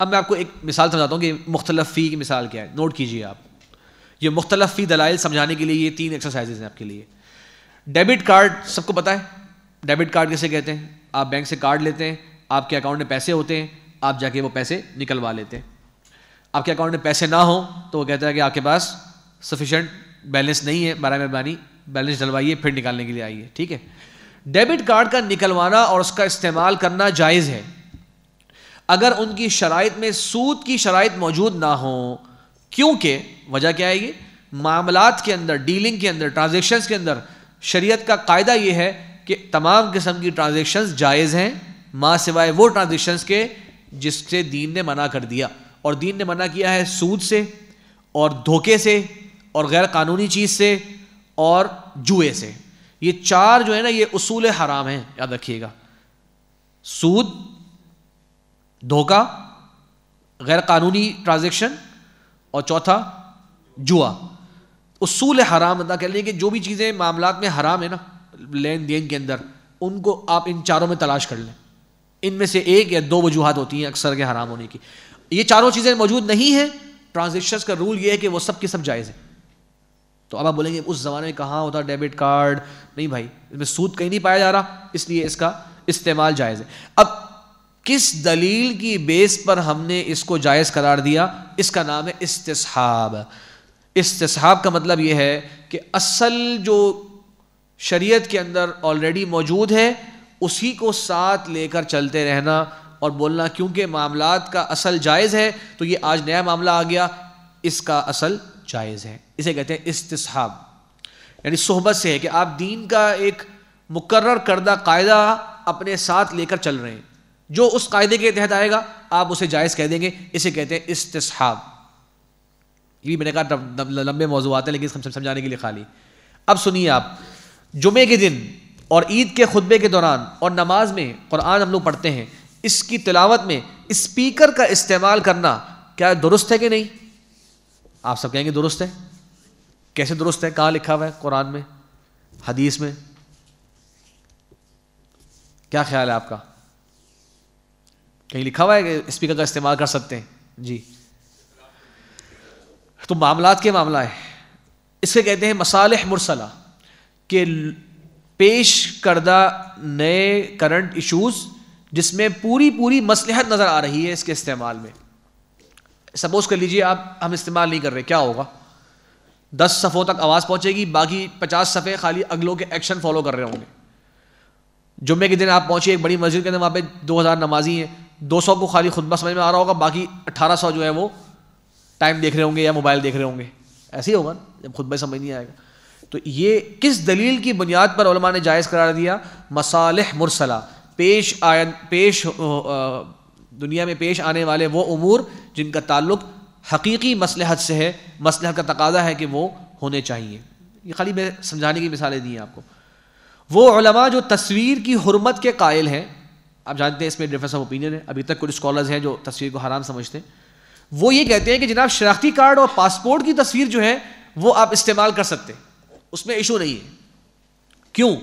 अब मैं आपको एक मिसाल समझाता हूँ कि मुख्तलफ फ़ी की मिसाल क्या है नोट कीजिए आप ये मुख्तलफ फ़ी दलाइल समझाने के लिए ये तीन एक्सरसाइजेज हैं आपके लिए डेबिट कार्ड सबको पता है डेबिट कार्ड कैसे कहते हैं आप बैंक से कार्ड लेते हैं आपके अकाउंट में पैसे होते हैं आप जाके वो पैसे निकलवा लेते हैं आपके अकाउंट में पैसे ना हो तो वो कहता है कि आपके पास सफिशेंट बैलेंस नहीं है बारह मेहरबानी बैलेंस डलवाइए फिर निकालने के लिए आइए ठीक है डेबिट कार्ड का निकलवाना और उसका इस्तेमाल करना जायज़ है अगर उनकी शराइ में सूद की शराइ मौजूद ना हो क्योंकि वजह क्या आएगी मामलात के अंदर डीलिंग के अंदर ट्रांजेक्शन्स के अंदर शरीयत का कायदा यह है कि तमाम किस्म की ट्रांजेक्शन जायज़ हैं माँ सिवाय वो ट्रांजेक्शन्स के जिससे दीन ने मना कर दिया और दीन ने मना किया है सूद से और धोखे से और गैर कानूनी चीज़ से और जुए से ये चार जो है ना ये उसूल हराम हैं याद रखिएगा सूद धोखा गैर कानूनी ट्रांजेक्शन और चौथा जुआ उसूल हराम अदा कह लें कि जो भी चीज़ें मामला में हराम है ना लेन देन के अंदर उनको आप इन चारों में तलाश कर लें इनमें से एक या दो वजूहत होती हैं अक्सर के हराम होने की ये चारों चीज़ें मौजूद नहीं हैं ट्रांजेक्शन का रूल ये है कि वो सब के सब जायज़ है तो अब आप बोलेंगे उस ज़माने में कहाँ होता डेबिट कार्ड नहीं भाई इसमें सूद कहीं नहीं पाया जा रहा इसलिए इसका इस्तेमाल जायज़ है अब किस दलील की बेस पर हमने इसको जायज़ करार दिया इसका नाम है इसतसाब इसतसाब का मतलब यह है कि असल जो शरीयत के अंदर ऑलरेडी मौजूद है उसी को साथ लेकर चलते रहना और बोलना क्योंकि मामला का असल जायज़ है तो ये आज नया मामला आ गया इसका असल जायज़ है इसे कहते हैं इसतसाब यानी सोहबत से है कि आप दीन का एक मुकर करदा कायदा अपने साथ लेकर चल रहे हैं जो उस कायदे के तहत आएगा आप उसे जायज़ कह देंगे इसे कहते हैं इस्तेसहाब ये भी मैंने कहा लंबे मौजूद हैं लेकिन समझाने के लिए खाली अब सुनिए आप जुमे के दिन और ईद के खुतबे के दौरान और नमाज में कुरान हम लोग पढ़ते हैं इसकी तिलावत में स्पीकर का इस्तेमाल करना क्या दुरुस्त है कि नहीं आप सब कहेंगे दुरुस्त है कैसे दुरुस्त है कहाँ लिखा हुआ है कुरान में हदीस में क्या ख्याल है आपका कहीं लिखा हुआ है कि स्पीकर का इस्तेमाल कर सकते हैं जी तो मामलात के मामला है इसके कहते हैं मसालह मुरसला के पेश करदा नए करंट इश्यूज़ जिसमें पूरी पूरी मसलहत नज़र आ रही है इसके इस्तेमाल में सपोज़ कर लीजिए आप हम इस्तेमाल नहीं कर रहे क्या होगा दस सफ़ों तक आवाज़ पहुंचेगी बाकी पचास सफ़े खाली अगलों के एक्शन फॉलो कर रहे होंगे जुम्मे के दिन आप पहुंचे एक बड़ी मस्जिद के अंदर वहाँ पे दो हज़ार नमाजी हैं दो सौ को खाली खुतबा समझ में आ रहा होगा बाकी अट्ठारह सौ जो है वो टाइम देख रहे होंगे या मोबाइल देख रहे होंगे ऐसे ही होगा जब खुतबा समझ नहीं आएगा तो ये किस दलील की बुनियाद पर ने जायज़ करार दिया मसालह मुरसला पेश आय पेश दुनिया में पेश आने वाले वो अमूर जिनका ताल्लुक हकीकी मसलहत से है मसलहत का तकाजा है कि वो होने चाहिए ये खाली मैं समझाने की मिसालें दी हैं आपको वो जो तस्वीर की हरमत के कायल हैं आप जानते हैं इसमें डिफरेंस ऑफ ओपिनियन है अभी तक कुछ स्कॉलर्स हैं जो तस्वीर को हराम समझते हैं वो ये कहते हैं कि जनाब शराख्ती कार्ड और पासपोर्ट की तस्वीर जो है वो आप इस्तेमाल कर सकते हैं उसमें इशू नहीं है क्यों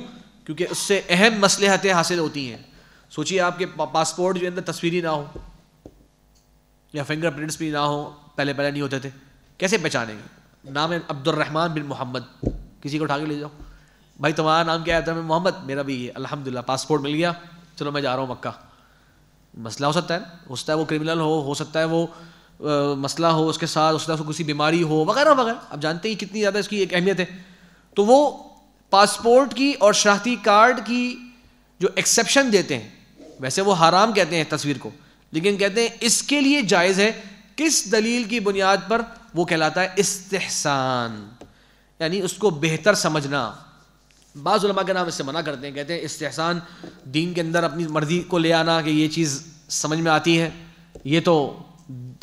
क्योंकि उससे अहम मसलहतें हासिल होती हैं सोचिए आपके पासपोर्ट जो अंदर तस्वीर ही ना हो या फिंगरप्रिंट्स भी ना हो पहले पहले नहीं होते थे कैसे पहचानेंगे नाम है अब्दुलरहमान बिन मोहम्मद किसी को उठा के ले जाओ भाई तुम्हारा नाम क्या है मैं मोहम्मद मेरा भी ये अलहमदिल्ला पासपोर्ट मिल गया चलो मैं जा रहा हूँ मक्का मसला हो सकता है हो सकता है वो क्रिमिनल हो हो सकता है वो आ, मसला हो उसके साथ उसके साथ किसी बीमारी हो वगैरह वगैरह आप जानते हैं कितनी ज़्यादा इसकी एक अहमियत है तो वो पासपोर्ट की और शराती कार्ड की जो एक्सेप्शन देते हैं वैसे वो हराम कहते हैं तस्वीर को लेकिन कहते हैं इसके लिए जायज़ है किस दलील की बुनियाद पर वो कहलाता है इस्तेहसान यानी उसको बेहतर समझना बाजा के नाम इससे मना करते हैं कहते हैं इस्तेहसान दीन के अंदर अपनी मर्ज़ी को ले आना कि ये चीज़ समझ में आती है ये तो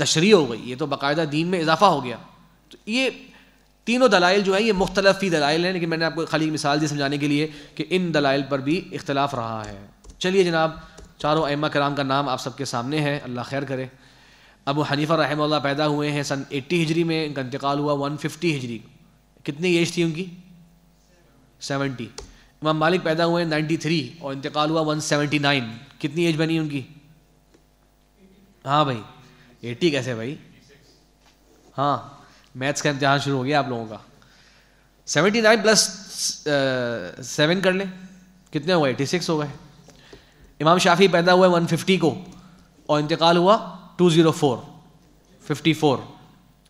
तशरी हो गई ये तो बाकायदा दीन में इजाफ़ा हो गया तो ये तीनों दलाइल जो है ये मुख्तलफ ही दलाइल हैं लेकिन मैंने आपको खाली मिसाल दी समझाने के लिए कि इन दलाइल पर भी इख्तलाफ रहा है चलिए जनाब चारों अम्मा कराम का नाम आप सबके सामने है अल्लाह खैर करे अब हनीफ़ा रहम पैदा हुए हैं सन एट्टी हिजरी में इनका इंतकाल हुआ वन फिफ्टी हिजरी कितनी एज थी उनकी सेवेंटी इमाम मालिक पैदा हुए नाइन्टी थ्री और इंतकाल हुआ वन सेवेंटी नाइन कितनी एज बनी उनकी हाँ भाई एटी कैसे भाई हाँ मैथ्स का इम्तहान शुरू हो गया आप लोगों का seventy nine plus seven uh, कर लें कितने हो गए एटी सिक्स हो गए इमाम शाफी पैदा हुए वन फिफ्टी को और इंतकाल हुआ two zero four fifty four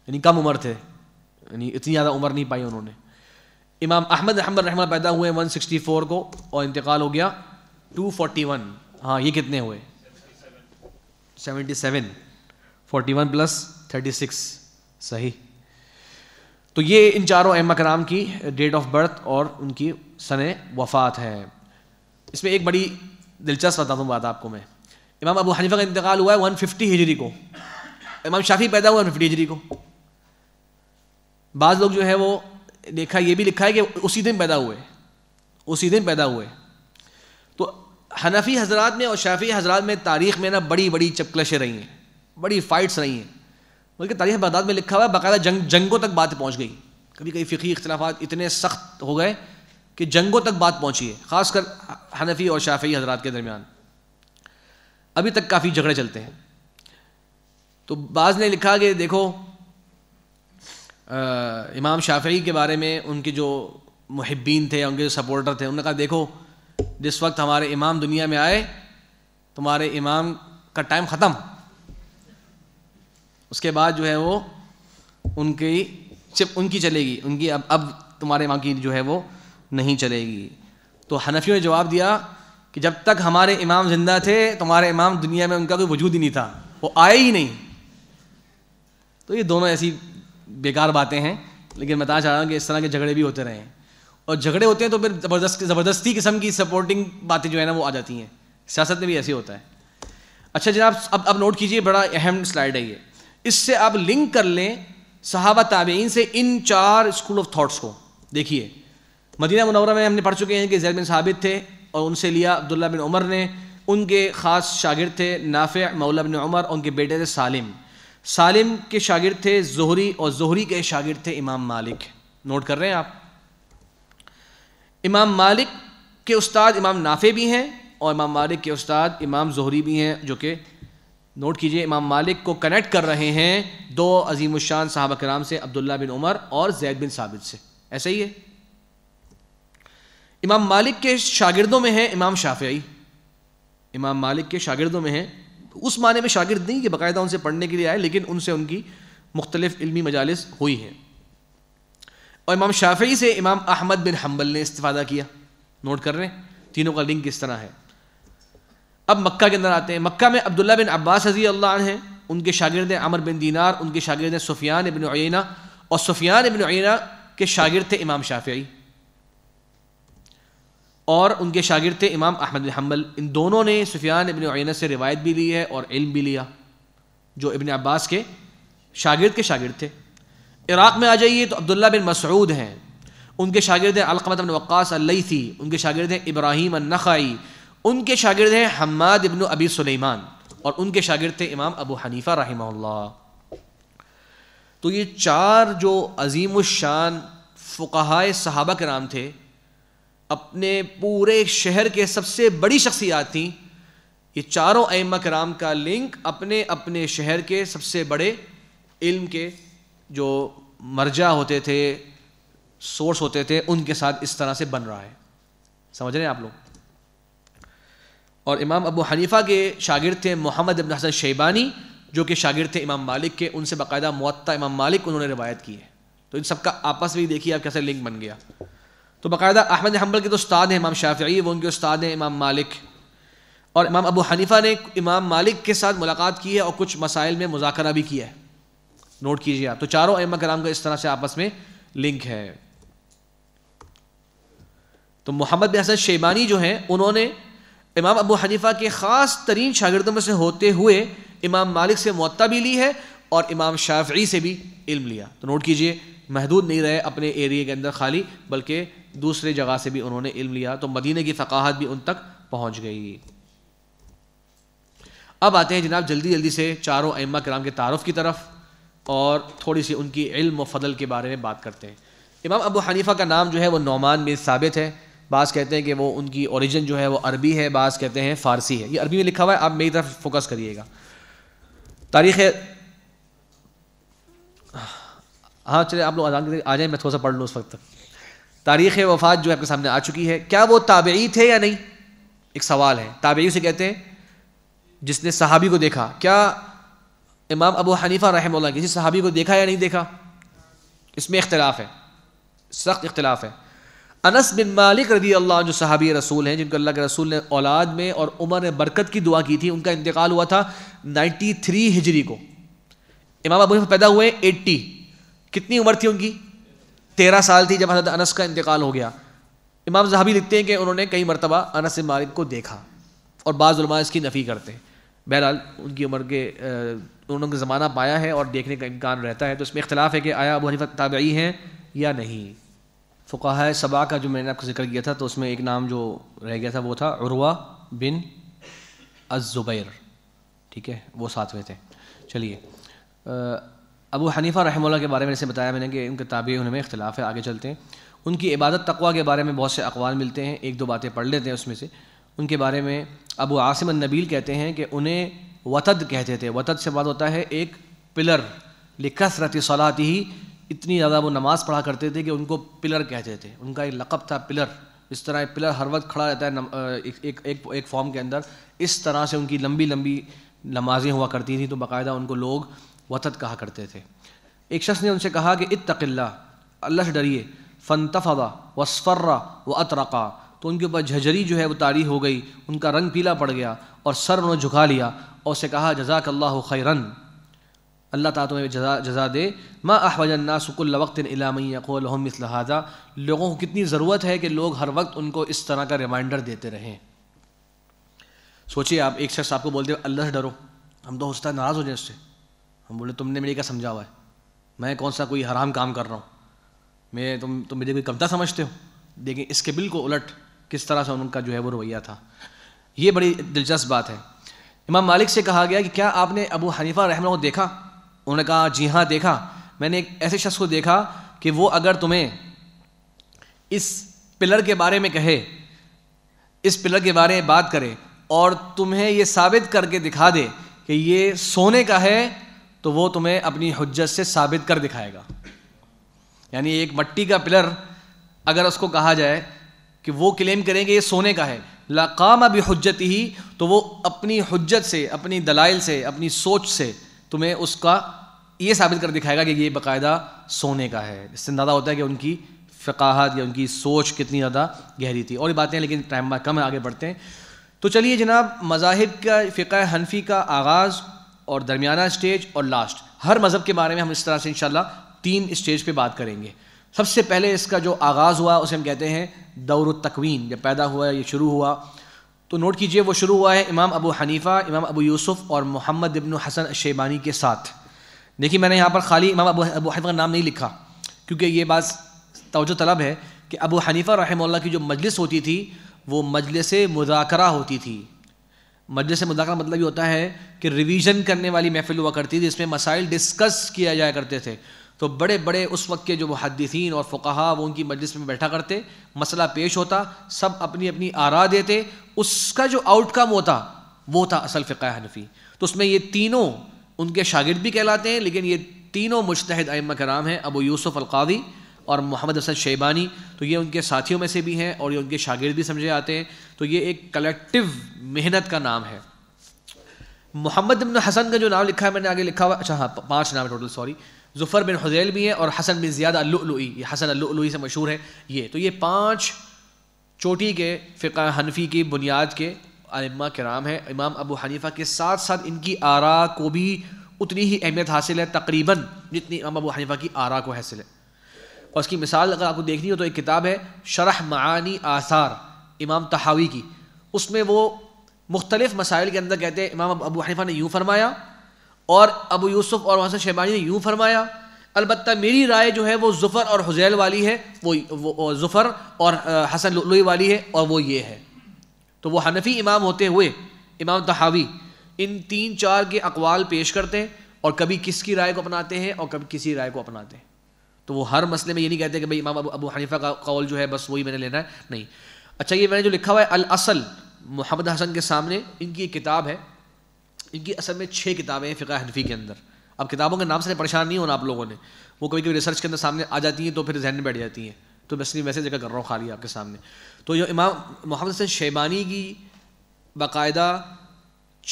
यानी कम उम्र थे यानी इतनी ज़्यादा उम्र नहीं पाई उन्होंने इमाम अहमद अहमद रहमान पैदा हुए 164 को और इंतकाल हो गया 241 हाँ ये कितने हुए 77 वन प्लस 36 सही तो ये इन चारों एम कराम की डेट ऑफ बर्थ और उनकी सन वफ़ात है इसमें एक बड़ी दिलचस्प बताता हूँ बात आपको मैं इमाम अबू हनीफा का इंतकाल हुआ है फिफ्टी हिजरी को इमाम शाफी पैदा हुआ फिफ्टी हिजरी को बाज़ लोग जो है वो देखा ये भी लिखा है कि उसी दिन पैदा हुए उसी दिन पैदा हुए तो हनफी हजरात में और शाफी हजरात में तारीख में ना बड़ी बड़ी चपकलशें रही हैं बड़ी फाइट्स रही हैं बल्कि तारीख बगदाद में लिखा हुआ है बाकायदा जंग जंगों तक बात पहुँच गई कभी कभी फ़िकी अख्तलाफा इतने सख्त हो गए कि जंगों तक बात पहुँची है ख़ासकर हनफी और शाफी हजरात के दरमियान अभी तक काफ़ी झगड़े चलते हैं तो बाज़ ने लिखा कि देखो इमाम शाफी के बारे में उनके जो महब्बीन थे उनके जो सपोर्टर थे उन्होंने कहा देखो जिस वक्त हमारे इमाम दुनिया में आए तुम्हारे इमाम का टाइम ख़त्म उसके बाद जो है वो उनकी सिर्फ उनकी चलेगी उनकी अब अब तुम्हारे इमाम की जो है वो नहीं चलेगी तो हनफियों ने जवाब दिया कि जब तक हमारे इमाम ज़िंदा थे तुम्हारे इमाम दुनिया में उनका कोई वजूद ही नहीं था वो आए ही नहीं तो ये दोनों ऐसी बेकार बातें हैं लेकिन मैं बताना चाह रहा हूँ कि इस तरह के झगड़े भी होते रहे हैं और झगड़े होते हैं तो फिर ज़बरदस्त ज़बरदस्ती किस्म की सपोर्टिंग बातें जो है ना वो आ जाती हैं सियासत में भी ऐसे होता है अच्छा जनाब अब अब नोट कीजिए बड़ा अहम स्लाइड है ये इससे आप लिंक कर लें सहाबा ताबेन से इन चार स्कूल ऑफ थाट्स को देखिए मदीना मुनवरा में हमने पढ़ चुके हैं कि जैर बिन साबित थे और उनसे लिया अब्दुल्ला बिन उमर ने उनके ख़ास शागिर थे नाफ़ मौला बिन उमर उनके बेटे थे सालिम सालिम के शागिर्द थे जोहरी और जोहरी के शागिर्द थे इमाम मालिक नोट कर रहे हैं आप इमाम मालिक के उस्ताद इमाम नाफे भी हैं और इमाम मालिक के उस्ताद इमाम जहरी भी हैं जो कि नोट कीजिए इमाम मालिक को कनेक्ट कर रहे हैं दो अजीम शान साहब कराम से अब्दुल्ला बिन उमर और जैद बिन साबित से ऐसा ही है इमाम मालिक के शागिर्दों में है इमाम शाफियाई इमाम मालिक के शागिर्दों में है उस माने में शागिर्द नहीं कि बाकायदा उनसे पढ़ने के लिए आए लेकिन उनसे उनकी मुख्तलिफ इलमी मजालस हुई हैं और इमाम शाफी से इमाम अहमद बिन हम्बल ने इस्तादा किया नोट कर रहे हैं तीनों का लिंक किस तरह है अब मक्का के अंदर आते हैं मक्का में अब्दुल्ला बिन अब्बास रजी अल्लाह हैं उनके शागिर्द अमर बिन दीनार उनके शागिर्द सुफियान इबन अना और सुफियान इबन अना के शागिर्द थे इमाम शाफी और उनके शागिर थे इमाम अहमद हम्बल इन दोनों ने सुफियान इबन उन से रिवायत भी ली है और इल्म भी लिया जो इबन अब्बास के शागिर्द के शागिर्द थे इराक़ में आ जाइए तो अब्दुल्ला बिन मसरूद हैं उनके शागिर्द हैं अलकमत वक्स अल्लई थी उनके शागिर्द हैं इब्राहिम नख़ाई उनके शागिर्द हैं हम्माद इबन अबी सुलेमान और उनके शागिर्द थे इमाम अबू हनीफ़ा रही तो ये चार जो अजीम शान फ़ुकाय सहाबा के नाम थे अपने पूरे शहर के सबसे बड़ी शख्सियात थी ये चारों अम कराम का लिंक अपने अपने शहर के सबसे बड़े इल्म के जो मर्जा होते थे सोर्स होते थे उनके साथ इस तरह से बन रहा है समझ रहे हैं आप लोग और इमाम अबू हनीफ़ा के शागिर्द थे मोहम्मद अबन हसन शेबानी जो कि शागिर्द थे इमाम मालिक के उनसे बाकायदा मुत्ता इमाम मालिक उन्होंने रिवायत की है तो इन सबका आपस में देखिए आप कैसे लिंक बन गया तो बाकायदा अहमद हम्बल के तो उस्ताद हैं इमाम शाफी वो उनके उस्ताद हैं इमाम मालिक और इमाम अबू हनीफ़ा ने इमाम मालिक के साथ मुलाकात की है और कुछ मसाइल में मुजाकरा भी किया है नोट कीजिए आप तो चारों अम कराम का इस तरह से आपस में लिंक है तो मोहम्मद बसन शेबानी जो हैं उन्होंने इमाम अबू हनीफ़ा के ख़ास तरीन शागिदों में से होते हुए इमाम मालिक से मुत्ता भी ली है और इमाम शाफी से भी इल्म लिया तो नोट कीजिए महदूद नहीं रहे अपने एरिए के अंदर खाली बल्कि दूसरे जगह से भी उन्होंने इल्म लिया तो मदीने की फ़काहत भी उन तक पहुँच गई अब आते हैं जनाब जल्दी जल्दी से चारों अम्मा कराम के तारफ़ की तरफ और थोड़ी सी उनकी इल्म व फदल के बारे में बात करते हैं इमाम अबू हनीफ़ा का नाम जो है वो नौमान में साबित है बाज़ कहते हैं कि वो उनकी ओरिजिन जो है वो अरबी है बास कहते हैं फ़ारसी है ये अरबी में लिखा हुआ है आप मेरी तरफ फोकस करिएगा तारीख़ हाँ चलिए आप लोग आ जाए मैं थोड़ा सा पढ़ लूँ उस वक्त तक तारीख वफात जो है आपके सामने आ चुकी है क्या वो ताबी थे या नहीं एक सवाल है ताबई उसे कहते हैं जिसने सहाबी को देखा क्या इमाम अबू हनीफा रहम किसी सहाबी को देखा या नहीं देखा इसमें इख्तलाफ है सख्त इख्तलाफ है अनस बिन मालिक रदी अल्लाह जो सहाबी रसूल हैं जिनको अल्लाह के रसूल ने औलाद में और उमर ने बरकत की दुआ की थी उनका इंतकाल हुआ था 93 हिजरी को इमाम अबू पैदा हुए 80 कितनी उम्र थी उनकी तेरह साल थी जब हजरत अनस का इंतकाल हो गया इमाम जहाबी लिखते हैं कि उन्होंने कई मरतबा अनस मालिक को देखा और बाज़ुलमा इसकी नफ़ी करते हैं बहरहाल उनकी उम्र के उन्होंने ज़माना पाया है और देखने का इम्कान रहता है तो इसमें इख्तलाफ है कि आया अबू हनीफा ताबई हैं या नहीं फ़ुकाह सबा का जो मैंने आपको जिक्र किया था तो उसमें एक नाम जो रह गया था वो था उर्वा बिन अज़ुबैर ठीक है वो साथ में थे चलिए अबू हनीफ़ा रहमल्ला के बारे में जैसे बताया मैंने कि उनके ताबी उनमें इख्तलाफ है आगे चलते हैं उनकी इबादत तकवा के बारे में बहुत से अकवाल मिलते हैं एक दो बातें पढ़ लेते हैं उसमें से उनके बारे में अबू आसिम नबील कहते हैं कि उन्हें वतद कहते थे वतद से बात होता है एक पिलर लिकसरत सलात ही इतनी ज़्यादा वो नमाज़ पढ़ा करते थे कि उनको पिलर कहते थे उनका एक लक़ब था पिलर इस तरह पिलर हर वक्त खड़ा रहता है एक एक एक, एक फॉर्म के अंदर इस तरह से उनकी लंबी लंबी नमाज़ें हुआ करती थी तो बाकायदा उनको लोग वतद कहा करते थे एक शख्स ने उनसे कहा कि इतकल्ला अल्लाह से डरिए फ़न तफ़ा सफ़र्रा व अतरक़ा तो उनके ऊपर झजरी जो है वो तारी हो गई उनका रंग पीला पड़ गया और सर उन्होंने झुका लिया और उसे कहा जजाक अल्लाह खैरन अल्लाह ताला तुम्हें जजा जजा दे मा सुकुल्ल वक्त इलामैक़लहदा लोगों को कितनी ज़रूरत है कि लोग हर वक्त उनको इस तरह का रिमाइंडर देते रहें सोचिए आप एक शख्स आपको बोलते हो अल्लाह से डरो हम तो उसका नाराज़ हो जाए उससे हम बोले तुमने मेरे क्या समझा हुआ है मैं कौन सा कोई हराम काम कर रहा हूँ मैं तुम तुम मेरी कोई कमता समझते हो देखिए इसके बिल को उलट किस तरह से उनका जो है वो रवैया था ये बड़ी दिलचस्प बात है इमाम मालिक से कहा गया कि क्या आपने अबू हनीफा रहम को देखा उन्होंने कहा जी हाँ देखा मैंने एक ऐसे शख्स को देखा कि वो अगर तुम्हें इस पिलर के बारे में कहे इस पिलर के बारे में बात करे और तुम्हें ये साबित करके दिखा दे कि ये सोने का है तो वो तुम्हें अपनी हजत से साबित कर दिखाएगा यानी एक मट्टी का पिलर अगर उसको कहा जाए कि वो क्लेम करेंगे ये सोने का है लाकाम अभी हजत ही तो वो अपनी हजत से अपनी दलाइल से अपनी सोच से तुम्हें उसका ये साबित कर दिखाएगा कि ये बाकायदा सोने का है इससे अंदाज़ा होता है कि उनकी फ़काहत या उनकी सोच कितनी ज़्यादा गहरी थी और बातें लेकिन टाइम कम है आगे बढ़ते हैं तो चलिए जनाब मज़ाहब का फ़िका हनफी का आगाज़ और दरमियाना स्टेज और लास्ट हर मज़हब के बारे में हम इस तरह से इन तीन स्टेज पर बात करेंगे सबसे पहले इसका जो आगाज़ हुआ उसे हम कहते हैं दौर तकवीन जब पैदा हुआ ये शुरू हुआ तो नोट कीजिए वो शुरू हुआ है इमाम अबू हनीफ़ा इमाम अबू यूसुफ़ और मोहम्मद इबन हसन शेबानी के साथ देखिए मैंने यहाँ पर खाली इमाम अबू अबू हनीफ़ा का नाम नहीं लिखा क्योंकि ये बात तोजो तलब है कि अबू हनीफ़ा रहमल्ला की जो मजलिस होती थी वो मजलिस मुदाकर होती थी मजलिस मुजाकर का मतलब ये होता है कि रिवीजन करने वाली महफिल हुआ करती थी जिसमें मसाइल डिस्कस किया जाया करते थे तो बड़े बड़े उस वक्त के जो मुहदसिन और फ़कहा वो उनकी मजलिस में बैठा करते मसला पेश होता सब अपनी अपनी आरा देते उसका जो आउटकम होता वो था असल फ़िका हनफी तो उसमें ये तीनों उनके शागिर्द भी कहलाते हैं लेकिन ये तीनों मुश्तहद अम कराम हैं अबू यूसुफ़ अलकादी और मोहम्मद हसन शेबानी तो ये उनके साथियों में से भी हैं और ये उनके शागिर्द भी समझे आते हैं तो ये एक कलेक्टिव मेहनत का नाम है मोहम्मद बिन हसन का जो नाम लिखा है मैंने आगे लिखा हुआ अच्छा हाँ पाँच नाम है टोटल सॉरी जुफर बिन हजैल भी है और हसन बिन ज़्यादा अल्लुई ये हसन अल्लुई से मशहूर है ये तो ये पाँच चोटी के फ़िका हनफी की बुनियाद के के नाम है इमाम अबू हनीफ़ा के साथ साथ इनकी आरा को भी उतनी ही अहमियत हासिल है तकरीबन जितनी इमाम अबू हनीफ़ा की आरा को हासिल है और इसकी मिसाल अगर आपको देखनी हो तो एक किताब है शरह मानी आसार इमाम तहावी की उसमें वो मुख्तलिफ मसाइल के अंदर कहते हैं इमाम अबू हनीफा ने यूँ फरमाया और अबू यूसुफ और वहाँ से शेबानी ने यूँ फरमाया अलबत् मेरी राय जो है वो जुफ़र और हुजैल वाली है वो, वो जुफ़र और हसन लुई वाली है और वो ये है तो वो हनफी इमाम होते हुए इमाम तहावी इन तीन चार के अकवाल पेश करते हैं और कभी किसकी राय को अपनाते हैं और कभी किसी राय को अपनाते हैं तो वो हर मसले में ये नहीं कहते कि भाई इमाम अबू हनीफा का कौल जो है बस वही मैंने लेना है नहीं अच्छा ये मैंने जो लिखा हुआ है अल असल मोहम्मद हसन के सामने इनकी एक किताब है इनकी असल में छः किताबें हैं फ़िका हनफी के अंदर अब किताबों के नाम से परेशान नहीं होना आप लोगों ने वो कभी कभी रिसर्च के अंदर सामने आ जाती हैं तो फिर जहन में बैठ जाती हैं तो बस नहीं वैसे जगह कर रहा हूँ खाली आपके सामने तो ये इमाम मोहम्मद हसन शेबानी की बाकायदा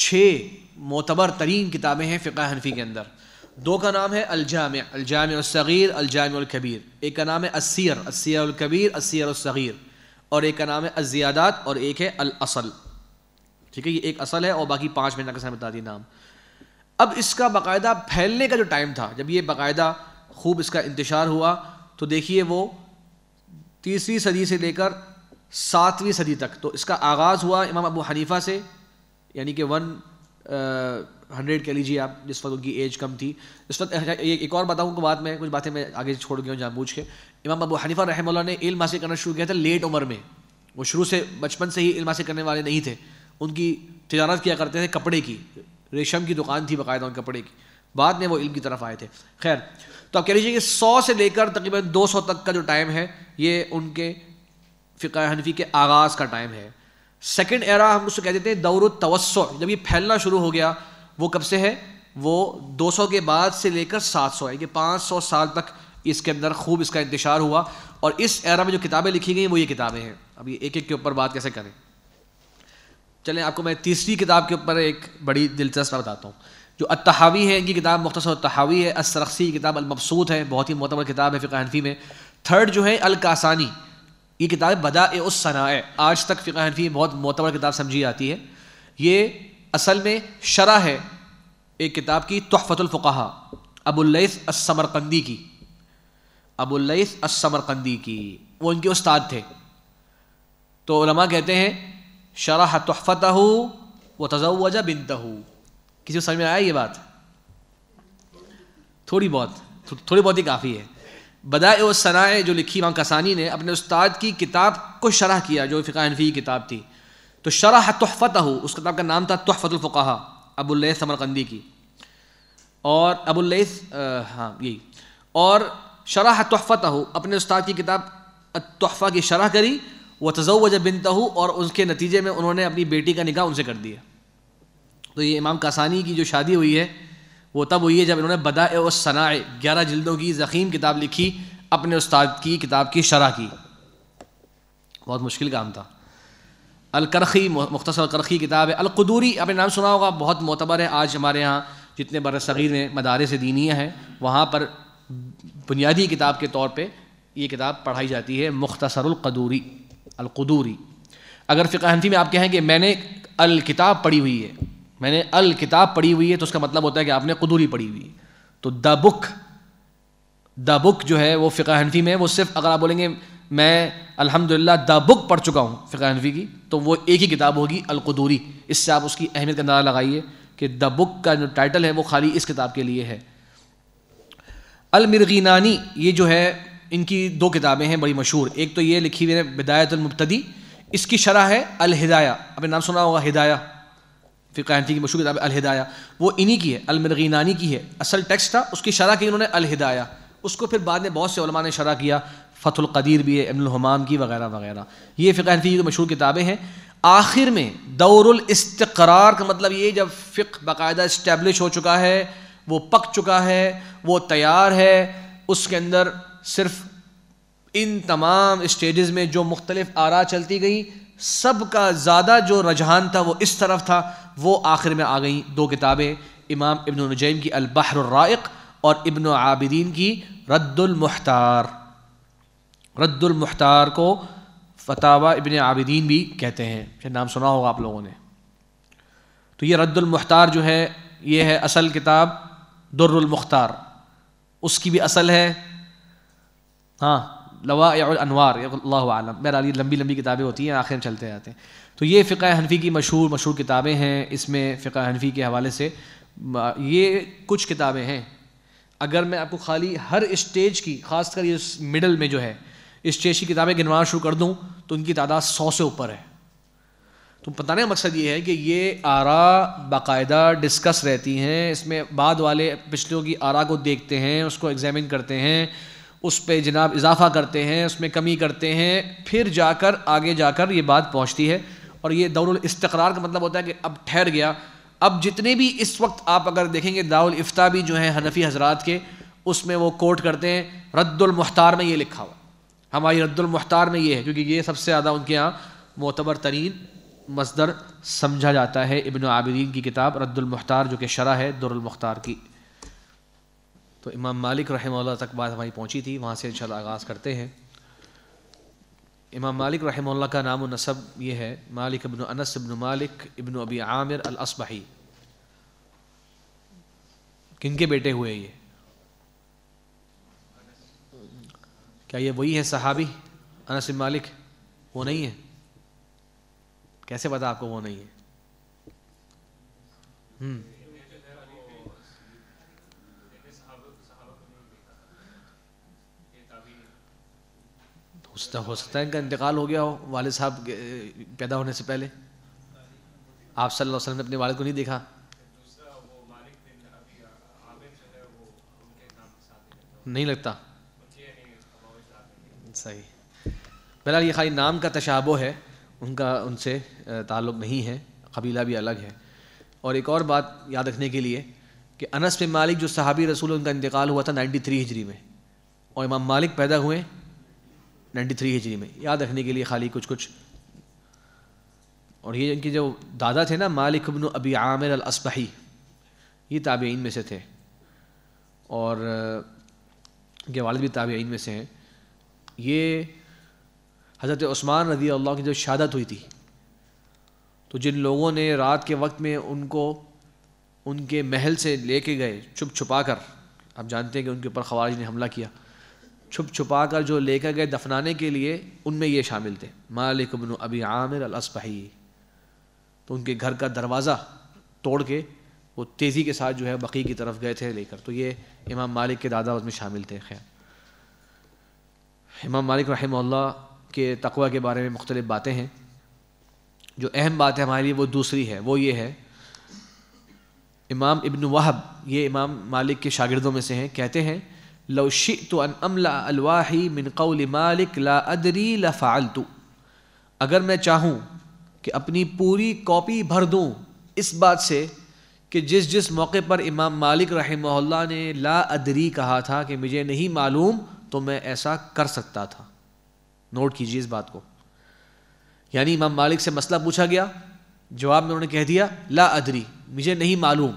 छः मोतबर तरीन किताबें हैं फ़िका हनफी के अंदर दो का नाम है अलजाम अलजाम सग़ीर अलजाम कबीर एक का नाम है असीर असीर कबीर असीर सग़ीर और एक का नाम है अजियादात और एक है अल असल ठीक है ये एक असल है और बाकी पाँच महीना का समय बता दिए नाम अब इसका बाकायदा फैलने का जो टाइम था जब ये बाकायदा खूब इसका इंतजार हुआ तो देखिए वो तीसरी सदी से लेकर सातवीं सदी तक तो इसका आगाज़ हुआ इमाम अबू हनीफ़ा से यानी कि वन हंड्रेड कह लीजिए आप जिस वक्त उनकी एज कम थी इस वक्त अच्छा, एक और बताऊँ तो बाद में कुछ बातें मैं आगे छोड़ गया हूँ जानबूझ के इमाम अबू हनीफा रहमल्ला ने इल्म हासिल करना शुरू किया था लेट उम्र में वो शुरू से बचपन से ही इल्म हासिल करने वाले नहीं थे उनकी तजारत किया करते थे कपड़े की रेशम की दुकान थी बाकायदा उन कपड़े की बाद में वो इल्म की तरफ आए थे खैर तो आप कह लीजिए कि सौ से लेकर तकरीबन दो सौ तक का जो टाइम है ये उनके फ़िका हनफी के आगाज़ का टाइम है सेकेंड एरा हम उसको कह देते हैं दौर तवस्ो जब ये फैलना शुरू हो गया वो कब से है वो 200 के बाद से लेकर 700 है कि पाँच साल तक इसके अंदर खूब इसका इंतजार हुआ और इस एरा में जो किताबें लिखी गई वो ये किताबें हैं अब ये एक एक के ऊपर बात कैसे करें चलें आपको मैं तीसरी किताब के ऊपर एक बड़ी दिलचस्प बताता हूँ जो अतहावी है इनकी किताब मुख्तर तहावी है असरखसी किताब अलमसूद है बहुत ही मोतबर किताब है फ़िका हनफी में थर्ड जो है अलकासानी ये किताब बदा है आज तक फ़िका हनफी बहुत मोतबर किताब समझी जाती है ये असल में शरा है एक किताब की तहफ़तुल्फ़ा अबुल्लैस असमरकंदी की अबुल्लैस असमरकंदी की वो उनके उस्ताद थे तो रमा कहते हैं शराह तहफ़त हो वह तजा बिनत हो किसी को समझ में आया ये बात थोड़ी बहुत थो, थोड़ी बहुत ही काफ़ी है बदाए सनाए जो लिखी इमाम कसानी ने अपने उस्ताद की किताब को शरह किया जो फ़िकाफी की किताब थी तो शरह तहफ़त हो उस किताब का नाम था तहफ़तुल्फ़ा अबुल समरकंदी की और अबुल्लैस हाँ यही और शरह तहफ़त हो अपने उस्ताद की किताब तहफ़ा की शरह करी वह जब बिनता हो और उसके नतीजे में उन्होंने अपनी बेटी का निकाह उनसे कर दिया तो ये इमाम कसानी की जो शादी हुई है वो तब हुई है जब इन्होंने और सनाए ग्यारह जल्दों की ज़ख़ीम किताब लिखी अपने उस्ताद की किताब की शरह की बहुत मुश्किल काम था अलकरखी मुख्तसर करखी किताब है अलकदूरी अपने नाम सुना होगा बहुत मोतबर है आज हमारे यहाँ जितने बर सग़ीर में मदारस दीनिया हैं वहाँ पर बुनियादी किताब के तौर पर ये किताब पढ़ाई जाती है मुख्तसरकदूरी अलकदूरी अगर फ़िका में आप कहें कि मैंने अल किताब पढ़ी हुई है मैंने अल किताब पढ़ी हुई है तो उसका मतलब होता है कि आपने कदूरी पढ़ी हुई तो द बुक द बुक जो है वो फ़िका हनफी में वो सिर्फ अगर आप बोलेंगे मैं अलहमदिल्ला द बुक पढ़ चुका हूँ फ़िका हनफी की तो वो एक ही किताब होगी अलकदूरी इससे आप उसकी अहमियत का अंदाज़ा लगाइए कि द बुक का जो टाइटल है वो खाली इस किताब के लिए है अलमिरगीनानी ये जो है इनकी दो किताबें हैं बड़ी मशहूर एक तो ये लिखी हुई है बिदायतुलमबतदी इसकी शरह है अलहदाया अपने नाम सुना होगा हिदाया फ़िकानती की मशहूर किताब अलहदाया वो इन्हीं की है अलमरगीनानी की है असल टेक्स्ट था उसकी शरह की उन्होंने अलहिदाया उसको फिर बाद में बहुत से उलमा ने शरह किया फ़तुल्क़दीर भी है इमनहमाम की वगैरह वगैरह ये फ़िकानती की तो मशहूर किताबें हैं आखिर में दौरुल इस्तक़रार का मतलब ये जब फ़िक बाकायदा इस्टेब्लिश हो चुका है वो पक चुका है वो तैयार है उसके अंदर सिर्फ इन तमाम स्टेज़ में जो मुख्तलिफ़ आरा चलती गई सब का ज़्यादा जो रुझान था वो इस तरफ था वो आखिर में आ गई दो किताबें इमाम इबन नजैम की अलबहराक और इबन आबिदीन की रद्दुलमख्तार रद्दुलमख्तार को फतावा इबन आबिदीन भी कहते हैं नाम सुना होगा आप लोगों ने तो ये रद्दुलमख्तार जो है ये है असल किताब दुर्रमुख्तार उसकी भी असल है हाँ लवायानवार अल्लाम बहरहाल ये लंबी लंबी किताबें होती हैं आखिर में चलते जाते हैं तो ये फ़िका हनफी की मशहूर मशहूर किताबें हैं इसमें फ़िका हनफी के हवाले से ये कुछ किताबें हैं अगर मैं आपको खाली हर स्टेज की खासकर ये मिडल में जो है स्टेज की किताबें गिनवाना शुरू कर दूँ तो उनकी तादाद सौ से ऊपर है तो बताने का मकसद ये है कि ये आरा बाकायदा डिस्कस रहती हैं इसमें बाद वाले पिछलों की आरा को देखते हैं उसको एग्जामिन करते हैं उस पर जनाब इजाफ़ा करते हैं उसमें कमी करते हैं फिर जाकर आगे जाकर ये बात पहुँचती है और ये दौर इस्तकरार का मतलब होता है कि अब ठहर गया अब जितने भी इस वक्त आप अगर देखेंगे दाउल इफ्ता भी जो है हनफी हजरात के उसमें वो कोट करते हैं रद्दुलमहतार में ये लिखा हुआ हमारी रद्दुलमहतार में ये है क्योंकि ये सबसे ज़्यादा उनके यहाँ मोतबर तरीन मजदर समझा जाता है इबन आबदीन की किताब रद्दुलमहतार जो कि शरा है दुरलमख्तार की तो इमाम मालिक रहमल्ला तक बात हमारी पहुंची थी वहाँ से इंशाल्लाह आगाज़ करते हैं इमाम मालिक रहमल्ला का नाम नसब ये है मालिक इबन अनस इबन मालिक इबन अबी आमिर अल किन के बेटे हुए ये क्या ये वही है सहाबी अनस मालिक वो नहीं है कैसे पता आपको वो नहीं है हम्म उस हो सकता है इनका इंतकाल हो गया हो वाले साहब पैदा होने से पहले आप सल्लल्लाहु अलैहि वसल्लम ने अपने वाले को नहीं देखा नहीं लगता सही बहरहाल ये खाली नाम का तशाबो है उनका उनसे ताल्लुक़ नहीं है कबीला भी अलग है और एक और बात याद रखने के लिए कि अनस बिन मालिक जो सहाबी रसूल उनका इंतकाल हुआ था 93 हिजरी में और इमाम मालिक पैदा हुए नाइन्टी थ्री हिजरी में याद रखने के लिए खाली कुछ कुछ और ये इनके जो दादा थे ना मालिक अबन अबी आमिर अल असबही ये ताबेइन में से थे और इनके वालद भी ताबेइन में से हैं ये हज़रत उस्मान रजी अल्लाह की जो शहादत हुई थी तो जिन लोगों ने रात के वक्त में उनको उनके महल से लेके गए छुप छुपा कर आप जानते हैं कि उनके ऊपर खवारज ने हमला किया छुप छुपा कर जो लेकर गए दफनाने के लिए उनमें ये शामिल थे मालिक बिन अबी आमिर अलसफही तो उनके घर का दरवाज़ा तोड़ के वो तेज़ी के साथ जो है बकी की तरफ गए थे लेकर तो ये इमाम मालिक के दादा उसमें शामिल थे खैर इमाम मालिक रहम के तकवा के बारे में मुख्तलिफ़ बातें हैं जो अहम बात है हमारे लिए वो दूसरी है वो ये है इमाम इब्न वहब ये इमाम मालिक के शागिर्दों में से हैं कहते हैं लौशित अन अमला अलवाही मिन कौल मालिक ला अदरी ला फ़ालतू अगर मैं चाहूँ कि अपनी पूरी कॉपी भर दूँ इस बात से कि जिस जिस मौके पर इमाम मालिक रही ने ला अदरी कहा था कि मुझे नहीं मालूम तो मैं ऐसा कर सकता था नोट कीजिए इस बात को यानी इमाम मालिक से मसला पूछा गया जवाब में उन्होंने कह दिया ला अदरी मुझे नहीं मालूम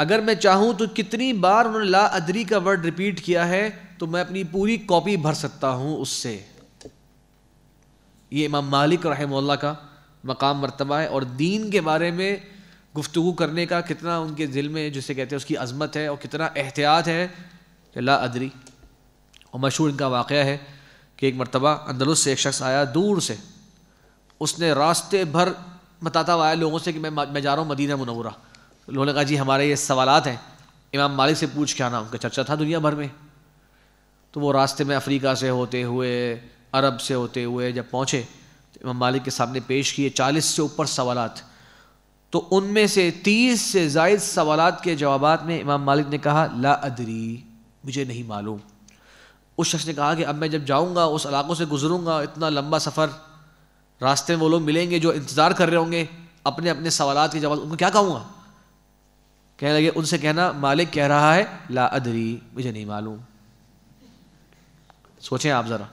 अगर मैं चाहूँ तो कितनी बार उन्होंने ला अदरी का वर्ड रिपीट किया है तो मैं अपनी पूरी कॉपी भर सकता हूँ उससे ये इमाम मालिक रहमल्ला का मकाम मरतबा है और दीन के बारे में गुफ्तु करने का कितना उनके दिल में जिसे कहते हैं उसकी अजमत है और कितना एहतियात है कि ला अदरी और मशहूर इनका वाक़ है कि एक मरतबा अंदरुस से एक शख्स आया दूर से उसने रास्ते भर बताता हुआ लोगों से कि मैं मैं जा रहा हूँ मदीना मनौरा उन्होंने कहा जी हमारे ये सवालत हैं इमाम मालिक से पूछ के आना उनका चर्चा था दुनिया भर में तो वो रास्ते में अफ्रीका से होते हुए अरब से होते हुए जब पहुँचे तो इमाम मालिक के सामने पेश किए चालीस से ऊपर सवालत तो उनमें से तीस से जायद सवालत के जवाब में इमाम मालिक ने कहा ला अदरी मुझे नहीं मालूम उस शख्स ने कहा कि अब मैं जब जाऊँगा उस इलाक़ों से गुजरूँगा इतना लंबा सफ़र रास्ते में वो लोग मिलेंगे जो इंतज़ार कर रहे होंगे अपने अपने सवालत के जवाब उनको क्या कहूँगा कहने लगे उनसे कहना मालिक कह रहा है ला अदरी मुझे नहीं मालूम सोचें आप ज़रा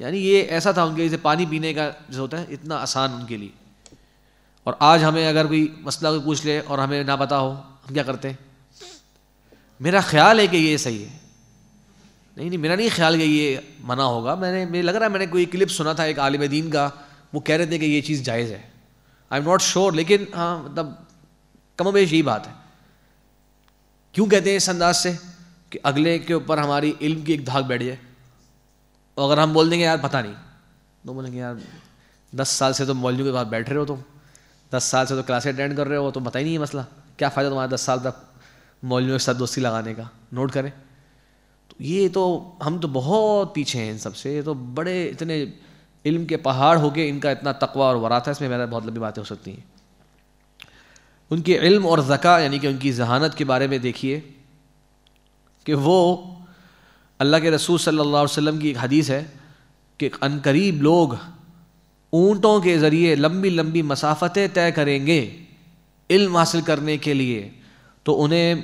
यानी ये ऐसा था उनके लिए पानी पीने का जो होता है इतना आसान उनके लिए और आज हमें अगर कोई मसला कोई पूछ ले और हमें ना पता हो हम क्या करते मेरा ख्याल है कि ये सही है नहीं नहीं मेरा नहीं ख्याल कि ये मना होगा मैंने मुझे लग रहा है मैंने कोई क्लिप सुना था एक आलिम दीन का वो कह रहे थे कि ये चीज़ जायज़ है आई एम नॉट श्योर लेकिन हाँ मतलब कमोबेश यही बात है क्यों कहते हैं इस अंदाज से कि अगले के ऊपर हमारी इल्म की एक धाक बैठ जाए और तो अगर हम बोल देंगे यार पता नहीं तो बोलेंगे यार दस साल से तो मौलियों के पास बैठ रहे हो तुम दस साल से तो क्लासे अटेंड कर रहे हो तो पता ही नहीं है मसला क्या फ़ायदा तुम्हारा दस साल तक मौलियों के साथ दोस्ती लगाने का नोट करें तो ये तो हम तो बहुत पीछे हैं इन सबसे ये तो बड़े इतने इल्म के पहाड़ हो गए इनका इतना तकवा और वरा था इसमें मेरा बहुत लंबी बातें हो सकती हैं उनके इल्म और ज़क़ा यानी कि उनकी जहानत के बारे में देखिए कि वो अल्लाह के रसूल सल्लल्लाहु अलैहि वसल्लम की एक हदीस है कि अनकरीब लोग ऊँटों के ज़रिए लंबी लंबी मसाफतें तय करेंगे इल्म हासिल करने के लिए तो उन्हें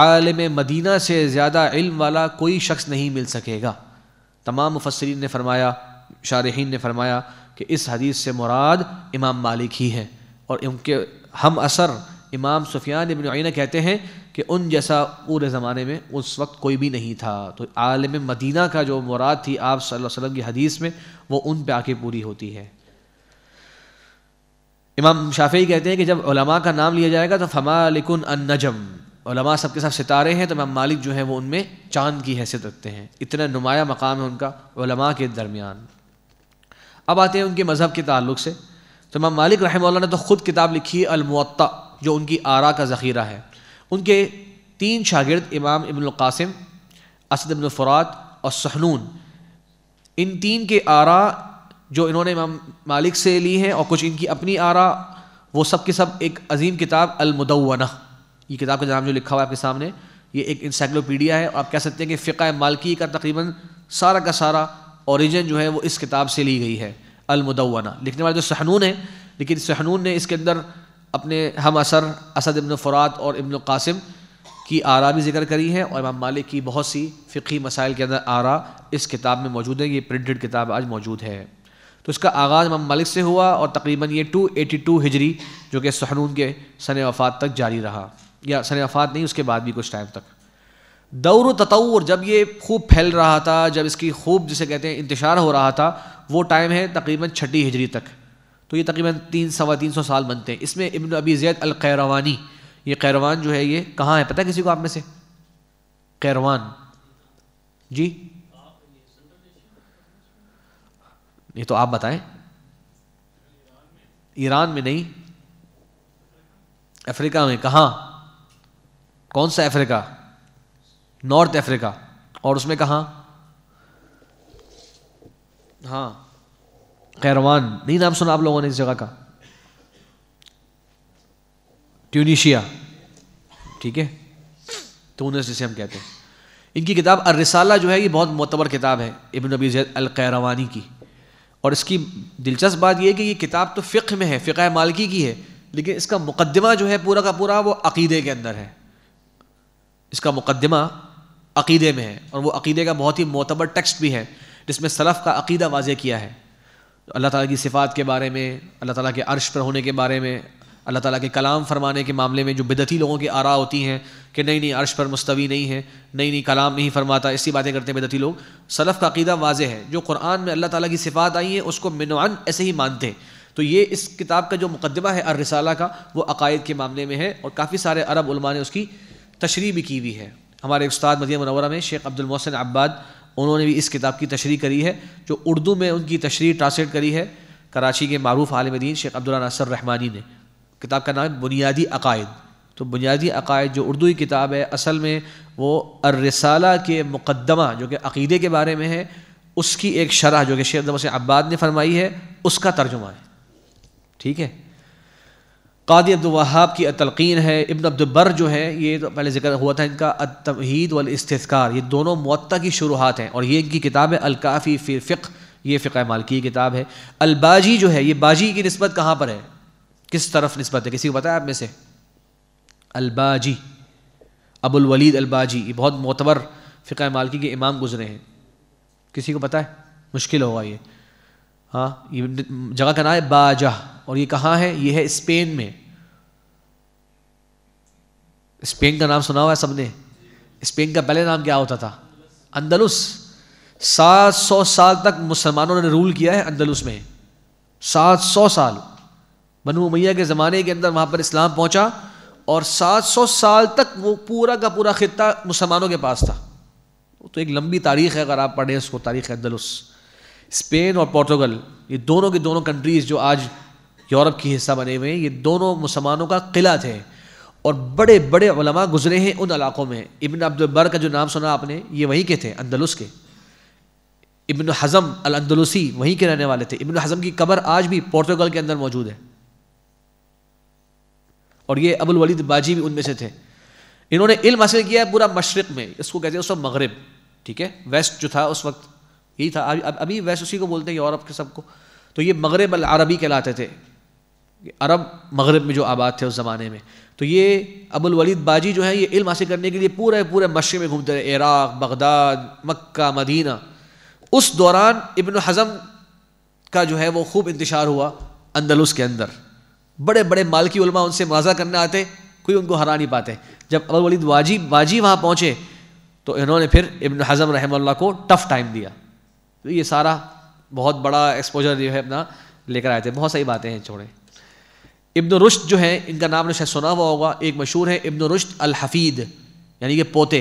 आलम मदीना से ज़्यादा इल्म वाला कोई शख्स नहीं मिल सकेगा तमाम मुफसरीन ने फरमाया शारहन ने फरमाया कि इस हदीस से मुराद इमाम मालिक ही हैं और उनके हम असर इमाम सुफियान इबन आइना कहते हैं कि उन जैसा पूरे ज़माने में उस वक्त कोई भी नहीं था तो आलम मदीना का जो मुराद थी आप वसल्लम की हदीस में वो उन पर आके पूरी होती है इमाम शाफी कहते हैं कि जब उलमा का नाम लिया जाएगा तो फमा लिकुन अन नजम उलमा सबके साथ सितारे हैं तो इमाम मालिक जो हैं वो उनमें चांद की हैसियत रखते हैं इतना नुमाया मकाम है उनका उलमा के दरमियान अब आते हैं उनके मज़हब के ताल्लुक से तो इमाम मालिक रहमल्ला ने तो ख़ुद किताब लिखी है अलमुत्ता जो उनकी आरा का ज़ख़ीरा है उनके तीन शागिर्द इमाम इबन असद इबनफ़रात और सहनून इन तीन के आरा जो इन्होंने इमाम मालिक से ली हैं और कुछ इनकी अपनी आरा वो सब के सब एक अजीम किताब अलमुदवना ये किताब का नाम जो लिखा हुआ है आपके सामने ये एक इंसाइक्लोपीडिया है और आप कह सकते हैं कि फ़िका मालकी का तकरीबन सारा का सारा ओरिजिन जो है वो इस किताब से ली गई है अलमुदवना लिखने वाले जो सहनून है लेकिन सहनून ने इसके अंदर अपने हम असर असद इब्न फ़रात और इब्न कासिम की आरा भी जिक्र करी है और इमाम मालिक की बहुत सी फ़िकी मसाइल के अंदर आरा इस किताब में मौजूद है ये प्रिंटेड किताब आज मौजूद है तो इसका आगाज़ इमाम मालिक से हुआ और तकरीबन ये 282 हिजरी जो कि सहनून के सन वफ़ात तक जारी रहा या सन वफ़ात नहीं उसके बाद भी कुछ टाइम तक दौर तत्वर जब ये खूब फैल रहा था जब इसकी खूब जिसे कहते हैं इंतशार हो रहा था वो टाइम है तकरीबन छठी हिजरी तक तो ये तकरीबन तीन सवा तीन सौ साल बनते हैं इसमें इबन अबी जैद अल कैरवानी ये कैरवान जो है ये कहाँ है पता है किसी को आप में से कैरवान जी ये तो आप बताएं ईरान में नहीं अफ्रीका में कहाँ कौन सा अफ्रीका नॉर्थ अफ्रीका और उसमें कहाँ हाँ खैरवान नहीं नाम सुना आप लोगों ने इस जगह का ट्यूनिशिया ठीक है तूनस तो जिसे हम कहते हैं इनकी किताब अर्रिसाला जो है ये बहुत मोतबर किताब है इबन नबी जैद कैरवानी की और इसकी दिलचस्प बात यह है कि ये किताब तो फ़िक्र में है फ़िका मालकी की है लेकिन इसका मुकदमा जो है पूरा का पूरा वो अकीदे के अंदर है इसका मुकदमा अकीदे में है और वो अकीदे का बहुत ही मोतबर टेक्स्ट भी है जिसमें सलफ़ का अकीदा वाज़ किया है अल्लाह ताला की सिफ़ात के बारे में अल्लाह ताला के अर्श पर होने के बारे में अल्लाह ताला के कलाम फरमाने के मामले में जो बिदती लोगों की आरा होती हैं कि नहीं नहीं अर्श पर मुस्तवी नहीं है नई नई कलाम नहीं फरमाता इसी बातें करते हैं बिदती लोग सलफ़ का अकीदा वाज़ है जो कुरान में अल्लाह ताला की सिफ़ात आई है उसको मिनवान ऐसे ही मानते हैं तो ये इस किताब का जो मुकदमा है अर रिसाला का वो अकायद के मामले में है और काफ़ी सारे अरब उलमा ने उसकी तशरी भी की हुई है हमारे उस्ताद मदिया मनवरा में शेख मोहसिन अब्बाद उन्होंने भी इस किताब की तशरी करी है जो उर्दू में उनकी तशरी ट्रांसलेट करी है कराची के मरूफ आलम दीन शेख अब्दुल्ला नसर रहमानी ने किताब का नाम बुनियादी अकायद तो बुनियादी अकायद जो उर्दू की किताब है असल में वो अर्रसाला के मुकदमा जो कि अकीदे के बारे में है उसकी एक शरह जो कि शेख से अब्बाद ने फरमाई है उसका तर्जुमा है ठीक है कादी अब्दुलवाहाब की तलकिन है इब्न अब्दुलबर जो है ये तो पहले जिक्र हुआ था इनका तमहीद वलस्तकार ये दोनों मत्ता की शुरुआत हैं और ये इनकी किताब है अलकाफ़ी फिर फ़िक ये फ़िक मालकी किताब है अलबाजी जो है ये बाजी की नस्बत कहाँ पर है किस तरफ नस्बत है किसी को पता है आप में से अलबाजी अबुलवलीद अलबाजी ये बहुत मोतबर फ़िका मालकी के इमाम गुजरे हैं किसी को पता है मुश्किल होगा ये हाँ ये जगह का नाम है बाजा और ये कहाँ है ये है स्पेन में स्पेन का नाम सुना हुआ है सबने स्पेन का पहले नाम क्या होता था अंदलुस 700 साल तक मुसलमानों ने रूल किया है अंदलुस में 700 साल बनु मैया के ज़माने के अंदर वहाँ पर इस्लाम पहुँचा और 700 साल तक वो पूरा का पूरा खत्ता मुसलमानों के पास था तो एक लंबी तारीख है अगर आप पढ़ें उसको तारीख अंदलुस स्पेन और पोर्टुगल ये दोनों की दोनों कंट्रीज़ जो आज यूरोप की हिस्सा बने हुए हैं ये दोनों मुसलमानों का किला थे और बड़े बड़े उलमा गुजरे हैं उन इलाक़ों में इबन अब्दुलबर का जो नाम सुना आपने ये वहीं के थे अंदलुस के इबन हज़म अलअंदलुसी वहीं के रहने वाले थे इबन हज़म की कबर आज भी पोर्तगल के अंदर मौजूद है और ये अबुल वलीद बाजी भी उनमें से थे इन्होंने इल्म हासिल किया है पूरा मशरक़ में इसको कहते हैं उस वक्त मगरब ठीक है वेस्ट जो था उस वक्त यही था अभी वेस्ट उसी को बोलते हैं यूरोप के सबको तो ये मगरब अल अरबी कहलाते थे अरब मगरब में जो आबाद थे उस ज़माने में तो ये अबुल वलीद बाजी जो है ये इल्म हासिल करने के लिए पूरे पूरे मशे में घूमते रहे इराक़ बगदाद मक्का मदीना उस दौरान इब्न हज़म का जो है वो खूब इंतशार हुआ अंदलुस के अंदर बड़े बड़े मालकी उलमा उनसे मुआजा करने आते कोई उनको हरा नहीं पाते जब अबुल वलीद बाजी वहाँ पहुँचे तो इन्होंने फिर इब्न हज़म रहमल्ला को टफ़ टाइम दिया तो ये सारा बहुत बड़ा एक्सपोजर जो है अपना लेकर आए थे बहुत सही बातें हैं छोड़ें इब्न रुश्त जो है इनका नाम ने शायद सुना हुआ होगा एक मशहूर है इब्न रुश्त हफीद यानी कि पोते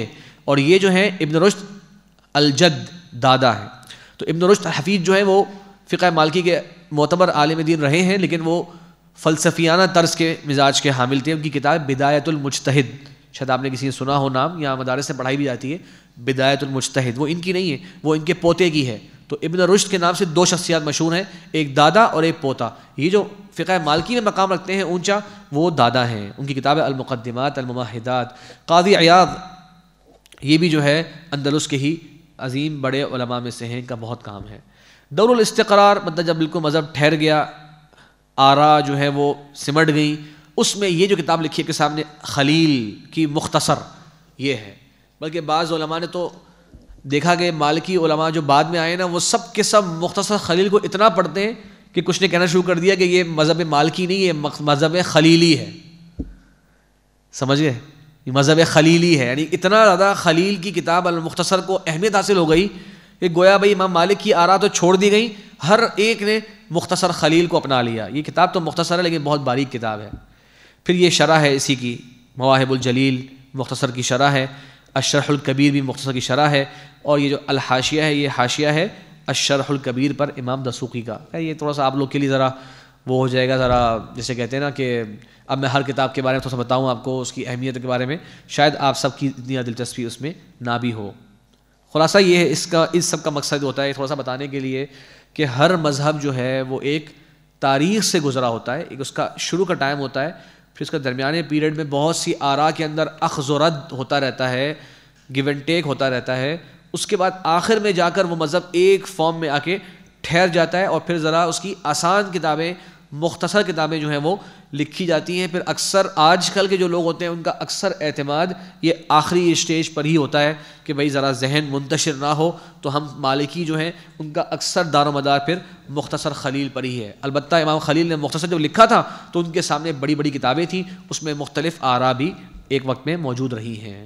और ये जो हैं इब्न रुश्त जद दादा हैं तो इब्न रुश्त हफीद जो है वो फ़िका मालकी के मोतबर आलम दीन रहे हैं लेकिन वो फ़लसफियाना तर्ज के मिजाज के हामिल थे उनकी किताब बिदायतुलमुजतहद शायद आपने किसी ने सुना हो नाम यहाँ मदारस से पढ़ाई भी जाती है बिदायतुलमुजतहद वो इनकी नहीं है वो इनके पोते की है तो इबन रुश्त के नाम से दो शख्सियात मशहूर हैं एक दादा और एक पोता ये जो फ़िका मालकी में मकाम रखते हैं ऊंचा वो दादा हैं उनकी किताब है अलमुक़दमात अलमहिदात काजी अयाद ये भी जो है अंदलुस के ही अजीम बड़े उलमा में से हैं इनका बहुत काम है दौरकरार मतलब जब बिल्कुल मज़हब ठहर गया आरा जो है वो सिमट गई उसमें ये जो किताब लिखी है कि सामने खलील की मुख्तसर ये है बल्कि बाज़ ने तो देखा कि मालिकी उलमा जो बाद में आए ना वो सब के सब मुख्तसर खलील को इतना पढ़ते हैं कि कुछ ने कहना शुरू कर दिया कि ये मज़हब मालकी नहीं ये मज़हब खलीली है समझ गए ये मज़हब खलीली है यानी इतना ज़्यादा खलील की किताब अलमुख्तसर को अहमियत हासिल हो गई कि गोया भाई इमाम मालिक की आरा तो छोड़ दी गई हर एक ने मुख्तसर खलील को अपना लिया ये किताब तो मुख्तसर है लेकिन बहुत बारीक किताब है फिर ये शरह है इसी की मवाहिबुल जलील मुख्तसर की शरह है अशरहुल कबीर भी मुख्तसर की शरह है और ये जो अलहाशिया है ये हाशिया है अशरहुल कबीर पर इमाम दसूखी का ये थोड़ा सा आप लोग के लिए ज़रा वो हो जाएगा ज़रा जैसे कहते हैं ना कि अब मैं हर किताब के बारे में थोड़ा सा बताऊँ आपको उसकी अहमियत के बारे में शायद आप सब की इतनी दिलचस्पी उसमें ना भी हो खुलासा ये है इसका इस सब का मकसद होता है थोड़ा सा बताने के लिए कि हर मज़हब जो है वो एक तारीख से गुज़रा होता है एक उसका शुरू का टाइम होता है फिर उसका दरमिया पीरियड में बहुत सी आरा के अंदर अखजरद होता रहता है गिव एंड टेक होता रहता है उसके बाद आखिर में जाकर वो मज़हब एक फॉर्म में आके ठहर जाता है और फिर ज़रा उसकी आसान किताबें मुख्तसर किताबें जो हैं वो लिखी जाती हैं फिर अक्सर आजकल के जो लोग होते हैं उनका अक्सर एतमाद ये आखिरी स्टेज पर ही होता है कि भाई ज़रा जहन मुंतशर ना हो तो हम मालिकी जो हैं उनका अक्सर दारोमदार मदार फिर मुख्तसर खलील पर ही है अलबत् इमाम खलील ने मुख्तसर जब लिखा था तो उनके सामने बड़ी बड़ी किताबें थीं उसमें मुख्तलिफ़ आरा भी एक वक्त में मौजूद रही हैं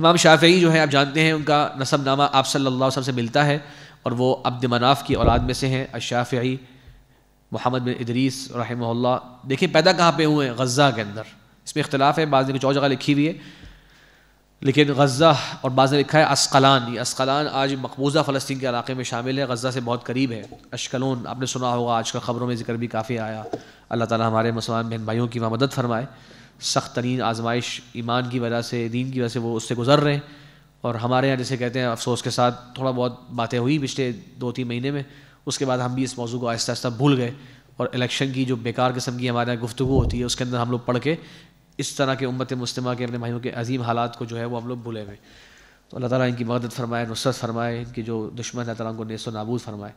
इमाम शाफी जो है आप जानते हैं उनका नसब नामा आप सल्ला से मिलता है और वो अब्द मनाफ़ की औलाद में से हैं अशाफ़ी मोहम्मद बिन इदरीस रहा देखिए पैदा कहाँ पे हुए हैं गज़ा के अंदर इसमें इख्तलाफ है बाज़ ने कुछ और जगह लिखी हुई है लेकिन गज़ा और बाज़ ने लिखा है असकलान ये असकलान आज मकबूजा फ़लस्तीन के इलाके में शामिल है गज़ा से बहुत करीब है अशकलोन आपने सुना होगा आज का ख़बरों में जिक्र भी काफ़ी आया अल्लाह ताली हमारे मुसलमान बहन भाइयों की वहाँ मदद फरमाए सख्त तरीन आजमाइश ईमान की वजह से दीन की वजह से वो उससे गुजर रहे हैं और हमारे यहाँ जैसे कहते हैं अफसोस के साथ थोड़ा बहुत बातें हुई पिछले दो तीन महीने में उसके बाद हम भी इस मौजू को आहिस्ता आहिस्ता भूल गए और इलेक्शन की जो बेकार किस्म की हमारे यहाँ गुफ्तु होती है उसके अंदर हम लोग पढ़ के इस तरह के उम्मत मुस्तम के अपने भाइयों के अजीम हालात को जो है वो हम लोग भूले हुए तो अल्लाह ताला इनकी मदद फरमाए नुसरत फरमाए इनकी जो दुश्मन है ताला को नेस नाबूद फरमाए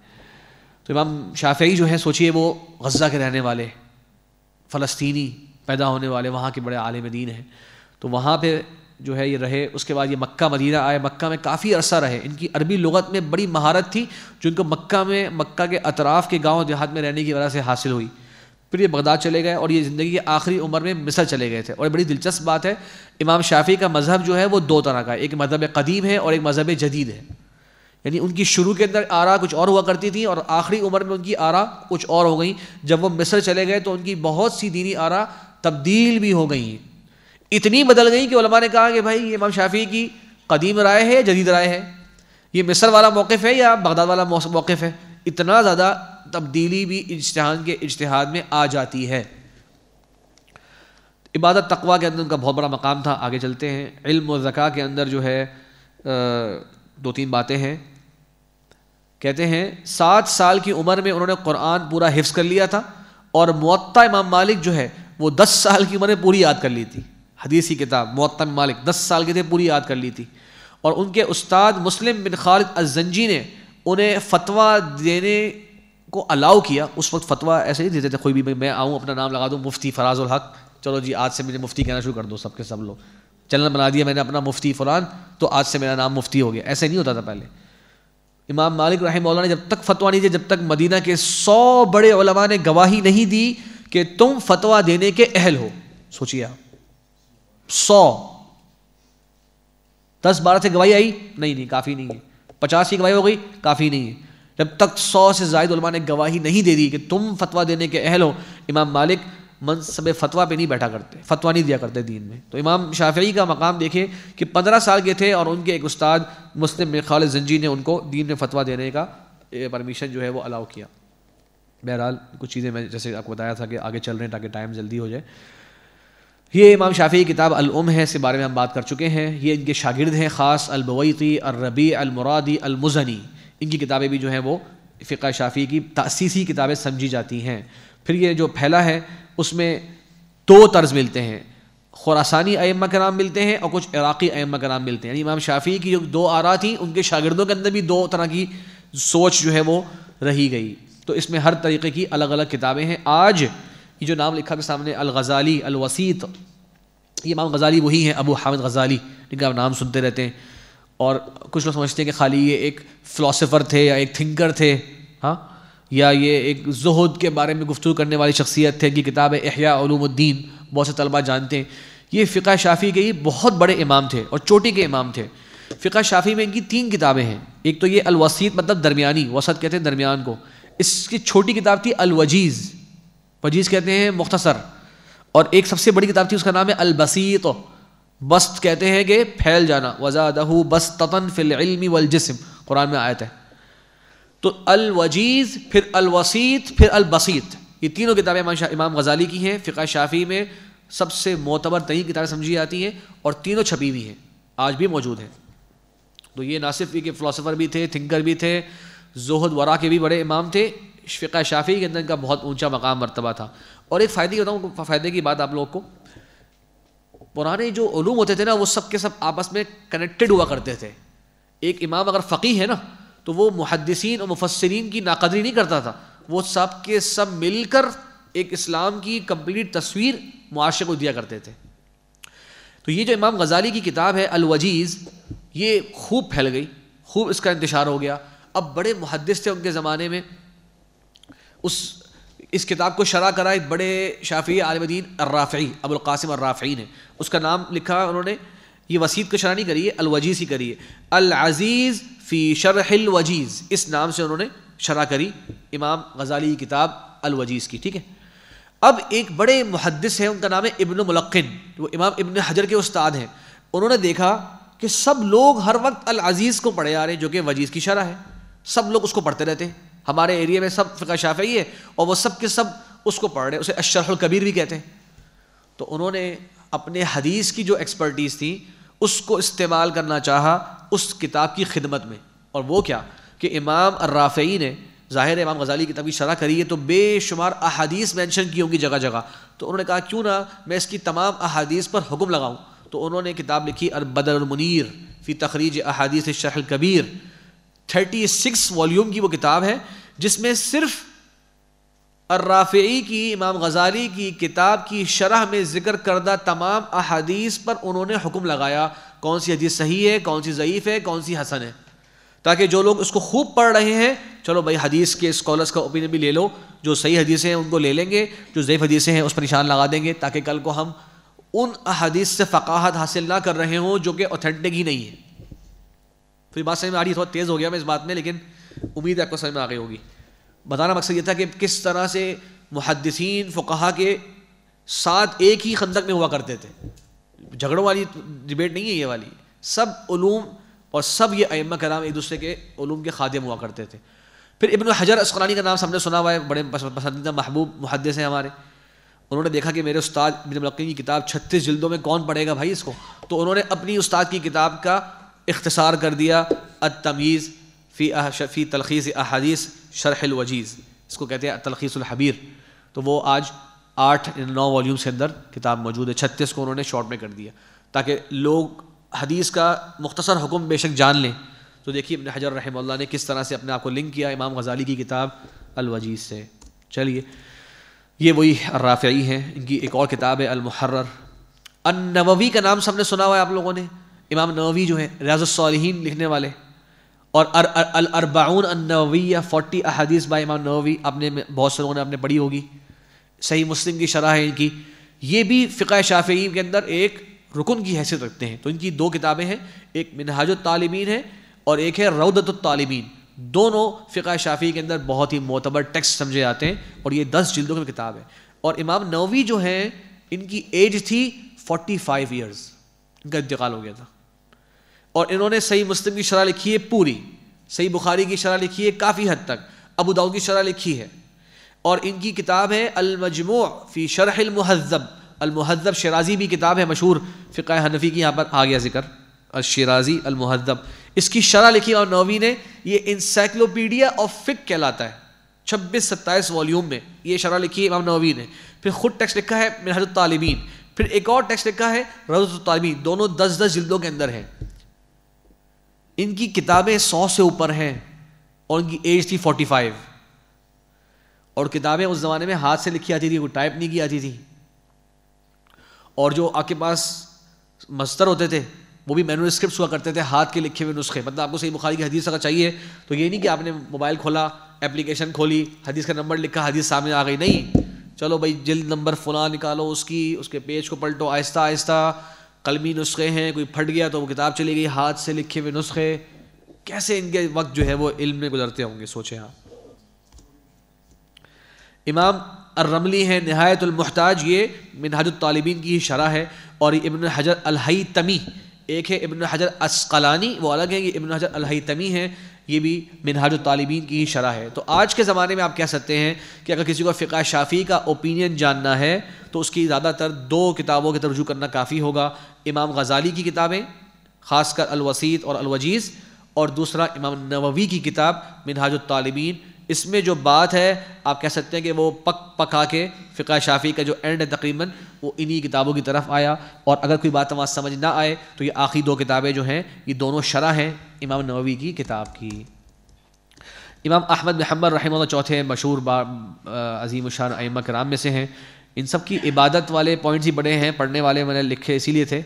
तो इमाम शाफी जो है सोचिए वो गज़ा के रहने वाले फ़लस्तीनी पैदा होने वाले वहाँ के बड़े आलिम दीन हैं तो वहाँ पे जो है ये रहे उसके बाद ये मक्का मदीना आए मक्का में काफ़ी अरसा रहे इनकी अरबी लगत में बड़ी महारत थी जो इनको मक्का में मक्का के अतराफ़ के गाँव देहात में रहने की वजह से हासिल हुई फिर ये बगदाद चले गए और ये ज़िंदगी की आखिरी उम्र में मिसर चले गए थे और बड़ी दिलचस्प बात है इमाम शाफी का मज़हब जो है वो दो तरह का एक मज़हब कदीम है और एक मज़हब जदीद है यानी उनकी शुरू के अंदर आरा कुछ और हुआ करती थी और आखिरी उम्र में उनकी आरा कुछ और हो गई जब वो मिस्र चले गए तो उनकी बहुत सी दीनी आरा तब्दील भी हो गई इतनी बदल गई कि ने कहा कि भाई ये इमाम शाफी की कदीम राय है जदीद राय है ये मिस्र वाला मौक़ है या बगदाद वाला मौक़ है इतना ज़्यादा तब्दीली भी इजतहान के इश्तहाद में आ जाती है इबादत तकवा के अंदर उनका बहुत बड़ा मकाम था आगे चलते हैं इल्म और ज़क़ा के अंदर जो है दो तीन बातें हैं कहते हैं सात साल की उम्र में उन्होंने कुरान पूरा हिफ्स कर लिया था और मत्ता इमाम मालिक जो है वो दस साल की उम्र में पूरी याद कर ली थी हदीसी किताब मुत्तम मालिक दस साल के थे पूरी याद कर ली थी और उनके उस्ताद मुस्लिम बिन खालिद अजंजी ने उन्हें फतवा देने को अलाउ किया उस वक्त फतवा ऐसे ही देते थे कोई भी मैं आऊँ अपना नाम लगा दूँ मुफ्ती फराजुल हक चलो जी आज से मुझे मुफ्ती कहना शुरू कर दो सबके सब लोग चैनल बना दिया मैंने अपना मुफ्ती फ़ुरान तो आज से मेरा नाम मुफ्ती हो गया ऐसे नहीं होता था पहले इमाम मालिक रही ने जब तक फतवा नहीं दिया जब तक मदीना के सौ बड़े ने गवाही नहीं दी कि तुम फतवा देने के अहल हो सोचिए आप सौ दस बारह से गवाही आई नहीं नहीं काफ़ी नहीं है पचास की गवाही हो गई काफ़ी नहीं है जब तक सौ से जायद उलमा ने गवाही नहीं दे दी कि तुम फतवा देने के अहल हो इमाम मालिक मनसब फतवा पे नहीं बैठा करते फतवा नहीं दिया करते दीन में तो इमाम शाफी का मकाम देखे कि पंद्रह साल के थे और उनके एक उस्ताद मुस्लिम खाल जंजी ने उनको दीन में फतवा देने का परमिशन जो है वो अलाउ किया बहरहाल कुछ चीज़ें मैं जैसे आपको बताया था कि आगे चल रहे हैं ताकि टाइम जल्दी हो जाए ये इमाम शाफी की किताब अलउम है इसके बारे में हम बात कर चुके हैं ये इनके शागिर्द हैं ख़ास अलबवैती अरबी अलमुरादी अलमुजनी इनकी किताबें भी जो हैं वो फ़िका शाफी की तसीसी किताबें समझी जाती हैं फिर ये जो फैला है उसमें दो तर्ज मिलते हैं खुरासानी अम्मा के नाम मिलते हैं और कुछ इराक़ी अम्मा के नाम मिलते हैं यानी इमाम शाफी की जो दो आरा थी उनके शागिर्दों के अंदर भी दो तरह की सोच जो है वो रही गई तो इसमें हर तरीके की अलग अलग किताबें हैं आज ये जो नाम लिखा के सामने अल गज़ाली अल वसीत ये इमाम गज़ाली वही हैं अबू हामिद गज़ाली जिनका आप नाम सुनते रहते हैं और कुछ लोग समझते हैं कि खाली ये एक फ़िलासफ़र थे या एक थिंकर थे हाँ या ये एक जहद के बारे में गुफ्तु करने वाली शख्सियत थे कि किताब अहयालुमुद्दीन बहुत से तलबा जानते हैं ये फ़िका शाफ़ी के ही बहुत बड़े इमाम थे और चोटी के इमाम थे फ़िका शाफ़ी में इनकी तीन किताबें हैं एक तो ये अलवसीत मतलब दरमियानी वसत कहते हैं दरमियान को इसकी छोटी किताब थी अलवजीज वजीज़ कहते हैं मुख्तसर और एक सबसे बड़ी किताब थी उसका नाम है अलबसीत बस्त कहते हैं कि फैल जाना वजादहू बस ततन फिल्मी वल जिसम कुरान में आयत है तो अलवजीज़ फिर अलवसीत फिर अलबसीत ये तीनों किताबें इमाम इमाम गजाली की हैं फ़िका शाफ़ी में सबसे मोतबर तयी किताबें समझी जाती हैं और तीनों छपी हुई हैं आज भी मौजूद हैं तो ये ना सिर्फ एक फ़िलासफ़र भी थे थिंकर भी थे जोहद वरा के भी बड़े इमाम थे शफ़ा शाफ़ी के अंदर इनका बहुत ऊंचा मकाम मरतबा था और एक फ़ायदे की बताऊँ फ़ायदे की बात आप लोग को पुराने जो ूम होते थे ना वो सब के सब आपस में कनेक्टेड हुआ करते थे एक इमाम अगर फ़कीह है ना तो वो मुहदसिन और मुफसरीन की नाकदरी नहीं करता था वो सब के सब मिलकर एक इस्लाम की कम्प्लीट तस्वीर मुआरे को दिया करते थे तो ये जो इमाम गज़ाली की किताब है अलवजीज़ ये खूब फैल गई खूब इसका इंतशार हो गया अब बड़े मुहदस थे उनके ज़माने में उस इस किताब को शरा करा एक बड़े शाफी आलमदीन अर्राफ़ी अबुलकासिम अर्राफ़ी ने उसका नाम लिखा उन्होंने ये वसीत को शरा नहीं करी है अलवजीज़ ही करी है अल अज़ीज़ फ़ी शरहिल वजीज़ इस नाम से उन्होंने शरा करी इमाम गजाली की किताब अलवजीज़ की ठीक है अब एक बड़े मुहदस हैं उनका नाम है इबन मुलक्न वो इमाम इबन हजर के उस्ताद हैं उन्होंने देखा कि सब लोग हर वक्त अल अज़ीज़ को पढ़े आ रहे हैं जो कि वजीज़ की शरह है सब लोग उसको पढ़ते रहते हैं हमारे एरिया में सब फ़िका शाफी है और वह सब के सब उसको पढ़ रहे उसे अशरहुल कबीर भी कहते हैं तो उन्होंने अपने हदीस की जो एक्सपर्टीज़ थी उसको इस्तेमाल करना चाहा उस किताब की खिदमत में और वो क्या कि इमाम अर्राफ़ी ने ज़ाहिर इमाम गज़ाली किताब की शरा करी है तो बेशुमार अहादीस मेंशन की होंगी जगह जगह तो उन्होंने कहा क्यों ना मैं इसकी तमाम अहादीस पर हुक्म लगाऊँ तो उन्होंने किताब लिखी अल बदर मुनीर फ़ी तखरीज अहादीस शरह कबीर थर्टी सिक्स वॉल्यूम की वो किताब है जिसमें सिर्फ अर्राफ़ी की इमाम गजाली की किताब की शरह में जिक्र करदा तमाम अहदीस पर उन्होंने हुक्म लगाया कौन सी हदीस सही है कौन सी ज़यीफ़ है कौन सी हसन है ताकि जो लोग इसको खूब पढ़ रहे हैं चलो भाई हदीस के स्कॉलर्स का ओपिनियन भी ले लो जो सही हदीसें हैं उनको ले लेंगे जो ज़यीफ़ हदीसें हैं उस पर निशान लगा देंगे ताकि कल को हम उन अहादीस से फ़काहत हासिल ना कर रहे हों जो कि ऑथेंटिक ही नहीं है तो ये बात समझ में आ रही थोड़ा तेज़ हो गया मैं इस बात में लेकिन उम्मीद आपको समझ में आ गई होगी बताना मकसद ये था कि किस तरह से मुहदसिन फ़ुका के साथ एक ही खंदक में हुआ करते थे झगड़ों वाली डिबेट नहीं है ये वाली सब ूम और सब ये अयम कराम एक दूसरे के ूम के खादम हुआ करते थे फिर इबन हजर असकरानी का नाम सामने सुना हुआ है बड़े पसंदीदा महबूब मुहदस हैं हमारे उन्होंने देखा कि मेरे उस्ताद बिन मलक्की की किताब छत्तीस जल्दों में कौन पढ़ेगा भाई इसको तो उन्होंने अपनी उस्ताद की किताब का इख्तसार कर दिया अत तमीज़ फ़ी फ़ी तलखीस अहादीस शरहलवजीज़ इसको कहते हैं तलखीसहबीर तो वो आज आठ नौ वॉल्यूम्स के अंदर किताब मौजूद है छत्तीस को उन्होंने शॉर्ट में कर दिया ताकि लोग हदीस का मुख्तसर हुक्म बेशक जान लें तो देखिए अपने हजर रहमल ने किस तरह से अपने आप को लिंक किया इमाम गजाली की किताब अलवजीज़ से चलिए ये वही राफ़ी हैं इनकी एक और किताब है अलमहर्र अन नबवी का नाम सबने सुना हुआ है आप लोगों ने इमाम नवी जो हैं रज़ालहन लिखने वाले और अर अल अरबाउन नवी या फोटी अहदीस बा इमाम नवी अपने बहुत से लोगों ने अपने पढ़ी होगी सही मुस्लिम की शरह है इनकी ये भी फ़िका शाफी के अंदर एक रुकन की हैसियत रखते हैं तो इनकी दो किताबें हैं एक मिनहाज है और एक है रौदत दोनों फ़िका शाफी के अंदर बहुत ही मोतबर टेक्स्ट समझे जाते हैं और ये दस जिल्दों की किताब है और इमाम नवी जो हैं इनकी एज थी फोर्टी फाइव ईयर्स इनका इंतकाल हो गया था और इन्होंने सही मुस्लिम की शरह लिखी है पूरी सही बुखारी की शरह लिखी है काफ़ी हद तक अबू दाऊ की शरह लिखी है और इनकी किताब है अलमजमो फ़ी शरहमहज़ब अलमहज़ब शराजी भी किताब है मशहूर फ़िका हनफी की यहाँ पर आ गया जिक्र अशराजी अलमहदब इसकी शरह लिखी और नौवी ने यह इंसाइक्लोपीडिया ऑफ फ़िक कहलाता है छब्बीस सत्ताईस वॉल्यूम में ये शरह लिखी इमाम नौवी ने फिर ख़ुद टेक्स्ट लिखा है मिनहतालमीन फिर एक और टेक्स्ट लिखा है रजतालमीन दोनों दस दस जिल्दों के अंदर हैं इनकी किताबें सौ से ऊपर हैं और इनकी एज थी फोर्टी फाइव और किताबें उस ज़माने में हाथ से लिखी आती थी वो टाइप नहीं की आती थी और जो आपके पास मस्तर होते थे वो भी स्क्रिप्ट हुआ करते थे हाथ के लिखे हुए नुस्खे मतलब आपको सही बुखारी की हदीस अगर चाहिए तो ये नहीं कि आपने मोबाइल खोला एप्लीकेशन खोली हदीस का नंबर लिखा हदीस सामने आ गई नहीं चलो भाई जिल्द नंबर फुला निकालो उसकी उसके पेज को पलटो आहिस्ता आहिस्ता कलमी नुस्खे हैं कोई फट गया तो वो किताब चली गई हाथ से लिखे हुए नुस्खे कैसे इनके वक्त जो है वो इल्म में गुजरते होंगे सोचें आप इमाम अर्रमली है नहायतुलमहताज ये मिनहाजुलतालबीन की ही शरह है और इबन हजर अलहई तमी एक है इबन हजर असकलानी वो अलग है ये इबन हजर अलहई तमी है ये भी मिनहाज तालिबीन की ही शरह है तो आज के ज़माने में आप कह सकते हैं कि अगर किसी को फ़िका शाफ़ी का ओपिनियन जानना है तो उसकी ज़्यादातर दो किताबों की तरजू करना काफ़ी होगा इमाम गजाली की किताबें ख़ासकर अलवसीत और अलवजीज़ और दूसरा इमाम नववी की किताब मिनहाज तालिबीन इसमें जो बात है आप कह सकते हैं कि वो पक पका के फ़िका शाफ़ी का जो एंड है तकरीबन वो इन्हीं किताबों की तरफ आया और अगर कोई बात वहाँ समझ ना आए तो ये आखिरी दो किताबें जो हैं ये दोनों शरह हैं इमाम नबी की किताब की इमाम अहमद महमद रहम चौथे मशहूर अजीम शान अम कराम में से हैं इन सब की इबादत वाले पॉइंट्स ही बड़े हैं पढ़ने वाले मैंने लिखे इसीलिए थे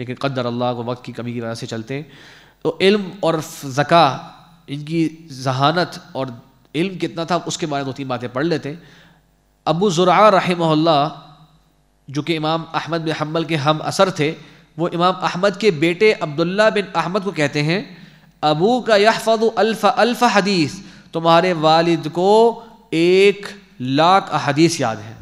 लेकिन कदर अल्लाह को वक्त की कमी की वजह से चलते हैं तो इल्म और ज़क़ा इनकी जहानत और इल्म कितना था उसके बारे में दो तीन बातें पढ़ लेते अबू ज़ुरा रहमल्ला जो कि इमाम अहमद बिन हम्बल के हम असर थे वो इमाम अहमद के बेटे अब्दुल्ला बिन अहमद को कहते हैं अबू का यहफ़ अल्फ़ अल्फ़ हदीस तुम्हारे वालिद को एक लाख हदीस याद है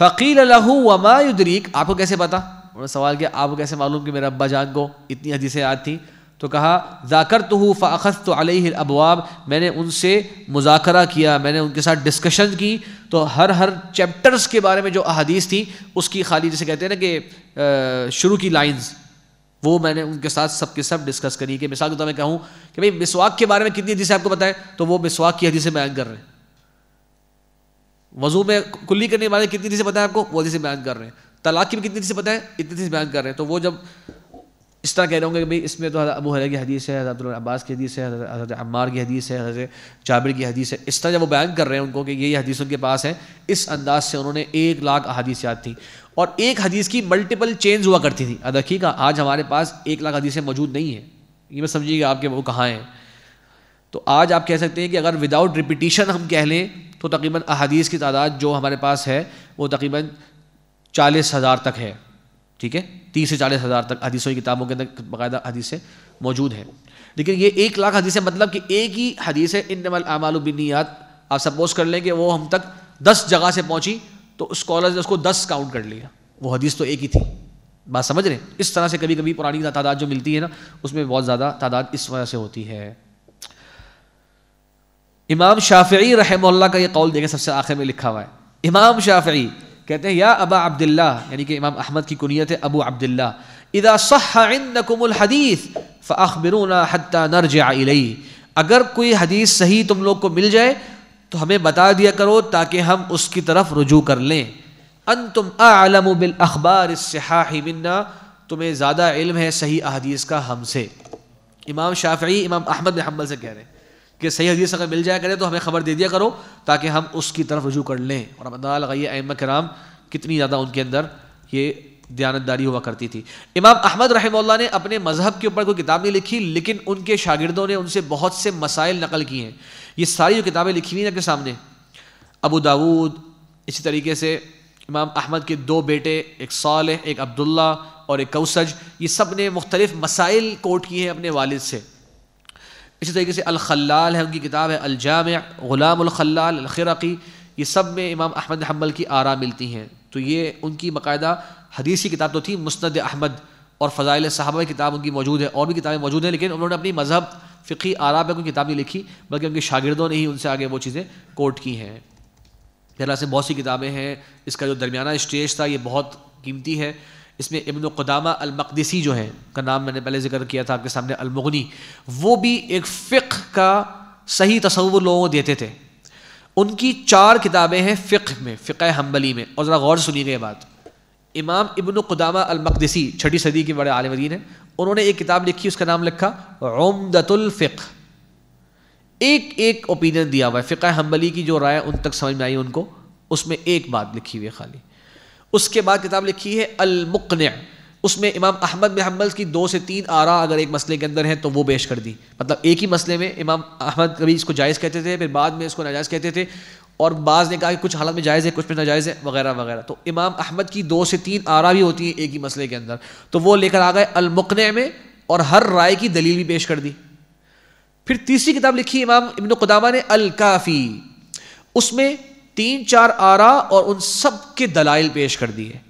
फ़कील लहू वमायुदरीक आपको कैसे पता उन्होंने सवाल किया आपको कैसे मालूम कि मेरे अब्बा जान को इतनी हदीसें याद थी तो कहा जाकर तो हूँ फ़ाखत तो अलह अबवाब मैंने उनसे मुजाकरा किया मैंने उनके साथ डिस्कशन की तो हर हर चैप्टर्स के बारे में जो अहदीस थी उसकी खाली जैसे कहते हैं ना कि शुरू की लाइंस वो मैंने उनके साथ सब के सब डिस्कस करी कि मिसाल के तौर मैं कहूँ कि भाई मिसवाक के बारे में कितनी हदीसें आपको बताएं तो वो मिसवाक की हदीसें बयान कर रहे हैं वजू में कुल्ली करने के बारे में कितनी चीजें बताएं आपको वो हदीसें बयान कर रहे हैं तलाक की भी कितनी चीजें बताएं इतनी हदीसें बयान कर रहे हैं तो वो जब इस तरह कह रहे होंगे कि भाई इसमें तो अबू हर की हदीस है हज़रत अब्बास की हदीस है हज़रत अम्मार की हदीस है हज़रत जाबिर की हदीस है इस तरह जब वो बयान कर रहे हैं उनको कि ये हदीस उनके पास है इस अंदाज से उन्होंने एक लाख अदीस याद थी और एक हदीस की मल्टीपल चेंज हुआ करती थी अदखी का आज हमारे पास एक लाख हदीसें मौजूद नहीं है ये मैं समझिएगा आपके वो कहाँ हैं तो आज आप कह सकते हैं कि अगर विदाउट रिपीटिशन हम कह लें तो तकरीबन अदीस की तादाद जो हमारे पास है वो तकरीबन चालीस हज़ार तक है ठीक है तीस से चालीस हज़ार तक हदीसों की किताबों के अंदर बाकायदा हदीसें मौजूद हैं लेकिन ये एक लाख हदीसें मतलब कि एक ही हदीस है इन नमल आमालबिनियात आप सपोज कर लें कि वो हम तक दस जगह से पहुँची तो स्कॉलर्स ने उसको दस काउंट कर लिया वो हदीस तो एक ही थी बात समझ रहे हैं इस तरह से कभी कभी पुरानी तादाद जो मिलती है ना उसमें बहुत ज़्यादा तादाद इस वजह से होती है इमाम शाफी रहमल्ला का ये कौल देखें सबसे आखिर में लिखा हुआ है इमाम शाफी कहते हैं या अबा अब्दुल्ला यानी कि इमाम अहमद की कुनियत है अबू अब्दुल्ला इदा सहाकुमुल हदीस फ़ाखबिरुना हत्ता नरज इलई अगर कोई हदीस सही तुम लोग को मिल जाए तो हमें बता दिया करो ताकि हम उसकी तरफ रुजू कर लें अन तुम आलम बिल अखबार मिन्ना तुम्हें ज़्यादा इल्म है सही अहदीस का हमसे इमाम शाफी इमाम अहमद हम्बल से कह रहे हैं कि सही हदीस अगर मिल जाया करे तो हमें खबर दे दिया करो ताकि हम उसकी तरफ रजू कर लें और रमदान लगाइए अम कराम कितनी ज़्यादा उनके अंदर ये दयानतदारी हुआ करती थी इमाम अहमद रहमल ने अपने मज़हब के ऊपर कोई किताब नहीं लिखी लेकिन उनके शागिदों ने उनसे बहुत से मसाइल नकल किए हैं ये सारी जो किताबें लिखी हुई हैं आपके सामने अबू दाऊद इसी तरीके से इमाम अहमद के दो बेटे एक साल एक अब्दुल्ला और एक कौसज ये सब ने मुख्तलिफ़ मसाइल कोट किए हैं अपने वालिद से इसी तरीके से अलखलाल है उनकी किताब है अलजाम अलखलाल अलखिरकी ये सब में इमाम अहमद हम्बल की आरा मिलती हैं तो ये उनकी बाकायदा हदीसी किताब तो थी मुस्ंद अहमद और फ़ज़ाइल साहबा किताब उनकी मौजूद है और भी किताबें मौजूद हैं लेकिन उन्होंने अपनी मज़हब फ़िकी आरा पर कोई किताब नहीं लिखी बल्कि उनके शागिदों ने ही उनसे आगे वो चीज़ें कोट की हैं फिर से बहुत सी किताबें हैं इसका जो दरमियाना स्टेज था ये बहुत कीमती है इसमें इबन कदामा अलमकदसी जो है का नाम मैंने पहले जिक्र किया था आपके सामने अलमुगनी वो भी एक फ़िक का सही तस्वुर लोगों को देते थे उनकी चार किताबें हैं फ़िक में फ़िक हम्बली में और ज़रा गौर सुनी गई बात इमाम इबन कदामा अलमकदसी छठी सदी के बड़े आलमदीन हैं उन्होंने एक किताब लिखी उसका नाम लिखा उमदतुल्फ़िक एक एक ओपिनियन दिया हुआ है फ़िक हम्बली की जो राय उन तक समझ में आई उनको उसमें एक बात लिखी हुई है खाली उसके बाद किताब लिखी है अलमुकन उसमें इमाम अहमद बिन हम्बल की दो से तीन आरा अगर एक मसले के अंदर है तो वो पेश कर दी मतलब एक ही मसले में इमाम अहमद कभी इसको जायज़ कहते थे फिर बाद में इसको नाजायज़ कहते थे और बाज़ ने कहा कि कुछ हालत में जायज़ है कुछ में नाजायज़ है वगैरह वगैरह तो इमाम अहमद की दो से तीन आरा भी होती हैं एक ही मसले के अंदर तो वो लेकर आ गए अलमुकन में और हर राय की दलील भी पेश कर दी फिर तीसरी किताब लिखी इमाम इबन कदामा ने अलकाफ़ी उसमें तीन चार आरा और उन सब के दलाइल पेश कर दिए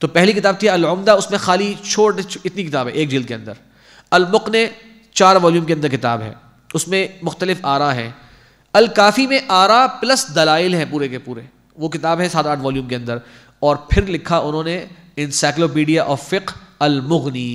तो पहली किताब थी अलमदा उसमें खाली छोट इतनी किताब है एक जिल के अंदर अलमुक ने चार वॉल्यूम के अंदर किताब है उसमें मुख्तलिफ आरा है अलकाफ़ी में आरा प्लस दलाइल हैं पूरे के पूरे वो किताब है सात आठ वॉल्यूम के अंदर और फिर लिखा उन्होंने इंसाइक्लोपीडिया ऑफ फ़िक अलमुगनी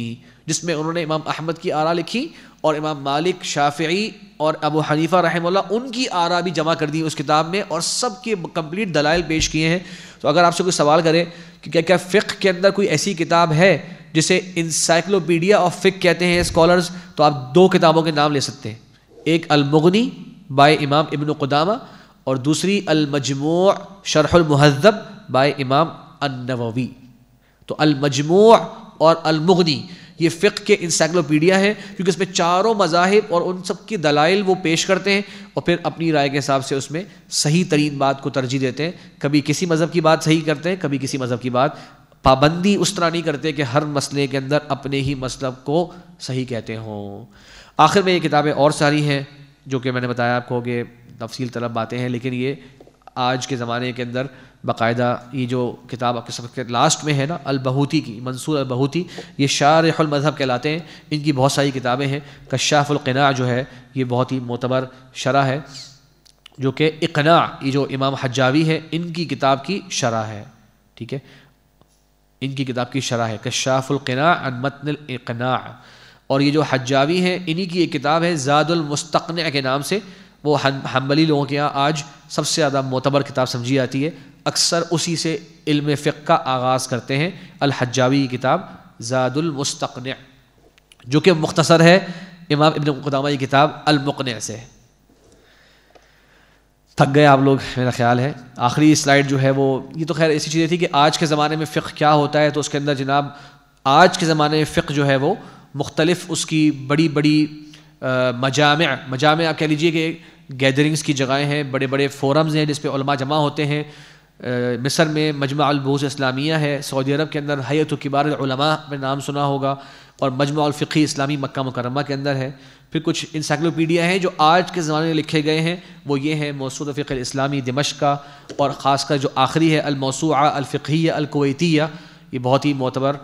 जिसमें उन्होंने इमाम अहमद की आरा लिखी और इमाम मालिक शाफ़ी और अबू हनीफ़ा रहमल्ला उनकी आरा भी जमा कर दी उस किताब में और सब के कम्प्लीट दलाइल पेश किए हैं तो अगर आपसे कोई सवाल करें कि क्या क्या फ़िक्र के अंदर कोई ऐसी किताब है जिसे इंसाइक्लोपीडिया ऑफ फ़िक कहते हैं स्कॉलर्स तो आप दो किताबों के नाम ले सकते हैं एक अलमुगनी बाय इमाम इबन क़दामा और दूसरी अलमजमू शरहलमहजब बाय इमाम अनवी तो अलमजमू और अलमुगनी ये फ़िक के इंसाइक्लोपीडिया है क्योंकि इसमें चारों मजाहब और उन सब की दलाइल वो पेश करते हैं और फिर अपनी राय के हिसाब से उसमें सही तरीन बात को तरजीह देते हैं कभी किसी मज़हब की बात सही करते हैं कभी किसी मज़हब की बात पाबंदी उस तरह नहीं करते कि हर मसले के अंदर अपने ही मसलब को सही कहते हों आखिर में ये किताबें और सारी हैं जो कि मैंने बताया आपको कि तफसील तलब बातें हैं लेकिन ये आज के ज़माने के अंदर बाकायदा ये जो किताब आपके सबक के लास्ट में है ना अलबहूती की मंसूर अलबहूती ये शारमज़हब कहलाते हैं इनकी बहुत सारी किताबें हैं कशाफुल्कना जो है ये बहुत ही मोतबर शरा है जो कि इकना ये जो इमाम हजावी है इनकी किताब की शरा है ठीक है इनकी किताब की शरा है कशाफुल्कना मतनकना और ये जो हजावी है इन्हीं की एक किताब है ज़ादुलमस्तन के नाम से वो हम, हम्बली लोगों के यहाँ आज सबसे ज़्यादा मोतबर किताब समझी जाती है अक्सर उसी से इल्म फ़िक का आगाज़ करते हैं अलहजावी की किताब ज़ादुलमस्तन जो कि मुख्तसर है इमाम इबन कदामा की किताब अलमकन से थक गए आप लोग मेरा ख्याल है आखिरी स्लाइड जो है वो ये तो खैर ऐसी चीज़ें थी कि आज के ज़माने में फ़िक क्या होता है तो उसके अंदर जनाब आज के ज़माने में फ़िक जो है वो मुख्तलिफ उसकी बड़ी बड़ी मजाम मजाम कह लीजिए कि गैदरिंग्स की जगहें हैं बड़े बड़े फोरम्स हैं जिसपे जमा होते हैं मिस्र में मजमा मजमाबूस इस्लामिया है सऊदी अरब के अंदर हयत किबारमा में नाम सुना होगा और अलफ़ी इस्लामी मक्का मकरमा के अंदर है फिर कुछ इंसाइक्लोपीडिया हैं जो आज के ज़माने में लिखे गए हैं वो ये हैं मौसू फ़िक्र इस्लामी दिमश का और ख़ासकर जो आखिरी है अलमौसू अलफ़िया अलकोतिया ये बहुत ही मोतबर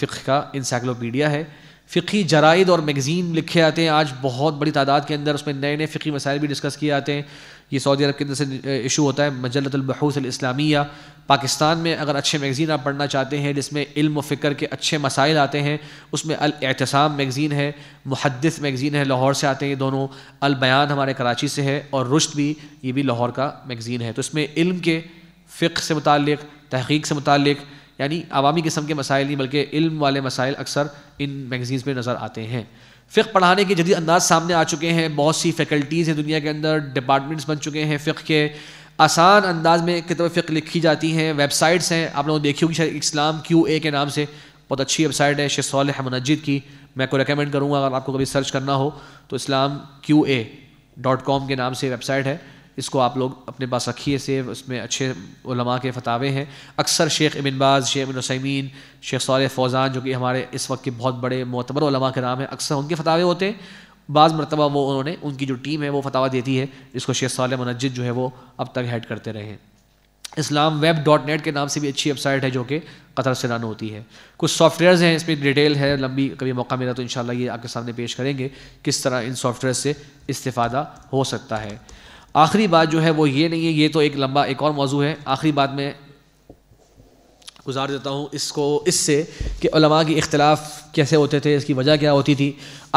फ़िक्र का इंसाइक्लोपीडिया है फ़िकी जराइद और मैगज़ीन लिखे आते हैं आज बहुत बड़ी तादाद के अंदर उसमें नए नए फ़िकी मसाइल भी डिस्कस किए आते हैं ये सऊदी अरब के अंदर से इशू होता है मजलतबहूसलामिया पाकिस्तान में अगर अच्छे मैगज़ीन आप पढ़ना चाहते हैं जिसमें इल्म फ़िक्र के अच्छे मसाइल आते हैं उसमें अहतसाम मैगज़ीन है मुहदस मैगज़ीन है लाहौर से आते हैं दोनों दोनों बयान हमारे कराची से है और रुश्त भी ये भी लाहौर का मैगज़ीन है तो इसमें इल्म के फ़िक्र से मुतक़ तहकीक से मुतल यानी आवामी किस्म के मसाइल नहीं बल्कि इल्म वाले मसाइल अक्सर इन मैगज़ीन्स में नज़र आते हैं फ़िक पढ़ाने के जदीद अंदाज सामने आ चुके हैं बहुत सी फैकल्टीज़ हैं दुनिया के अंदर डिपार्टमेंट्स बन चुके हैं फ़िक के आसान अंदाज में किताब फ़िक लिखी जाती हैं वेबसाइट्स हैं आप लोगों ने देखी होगी शायद इस्लाम क्यू ए के नाम से बहुत अच्छी वेबसाइट है शसल मनजिद की मैं को रिकमेंड करूँगा अगर आपको कभी सर्च करना हो तो Islam Q A dot com के नाम से वेबसाइट है इसको आप लोग अपने पास रखिए सेव उसमें अच्छे उलमा के फतावे हैं अक्सर शेख इमिनबाज बाज़ शेख इमिनसैमीन शेख साल फौज़ान जो कि हमारे इस वक्त के बहुत बड़े मोतबर उलमा के नाम हैं अक्सर उनके फतावे होते हैं बाज़ मरतबा वो उन्होंने उनकी जो टीम है वो फतावा देती है इसको शेख साल मनजिद जो है वो अब तक हेड करते रहे हैं इस्लाम वेब डॉट नेट के नाम से भी अच्छी वेबसाइट है जो कि कतर से रन होती है कुछ सॉफ्टवेयर्स हैं इसमें डिटेल है लंबी कभी मौका मिला तो इन ये आपके सामने पेश करेंगे किस तरह इन सॉफ्टवेयर से इस्ता हो सकता है आखिरी बात जो है वो ये नहीं है ये तो एक लंबा एक और मौजू है आखिरी बात में गुजार देता हूँ इसको इससे कि उलमा की इख्तलाफ कैसे होते थे इसकी वजह क्या होती थी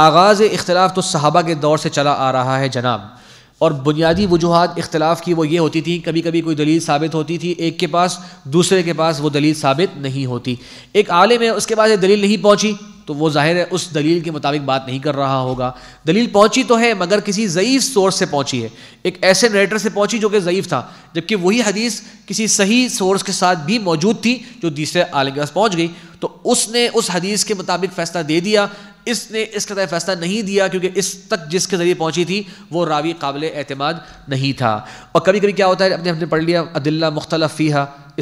आगाज़ इख्तलाफ तो सहाबा के दौर से चला आ रहा है जनाब और बुनियादी वजूहत इख्तलाफ की वो ये होती थी कभी कभी कोई दलील साबित होती थी एक के पास दूसरे के पास वो दलील साबित नहीं होती एक आलिम है उसके पास ये दलील नहीं पहुँची तो वो जाहिर है उस दलील के मुताबिक बात नहीं कर रहा होगा दलील पहुंची तो है मगर किसी ज़यीफ़ सोर्स से पहुंची है एक ऐसे नरेटर से पहुंची जो कि ज़यीफ़ था जबकि वही हदीस किसी सही सोर्स के साथ भी मौजूद थी जो तीसरे आलम के पास पहुँच गई तो उसने उस हदीस के मुताबिक फ़ैसला दे दिया इसने इसके तहत फैसला नहीं दिया क्योंकि इस तक जिसके ज़रिए पहुंची थी वो रावी काबिल अतमाद नहीं था और कभी कभी क्या होता है अपने हमने पढ़ लिया अदिल्ला मुख्तलफ़ी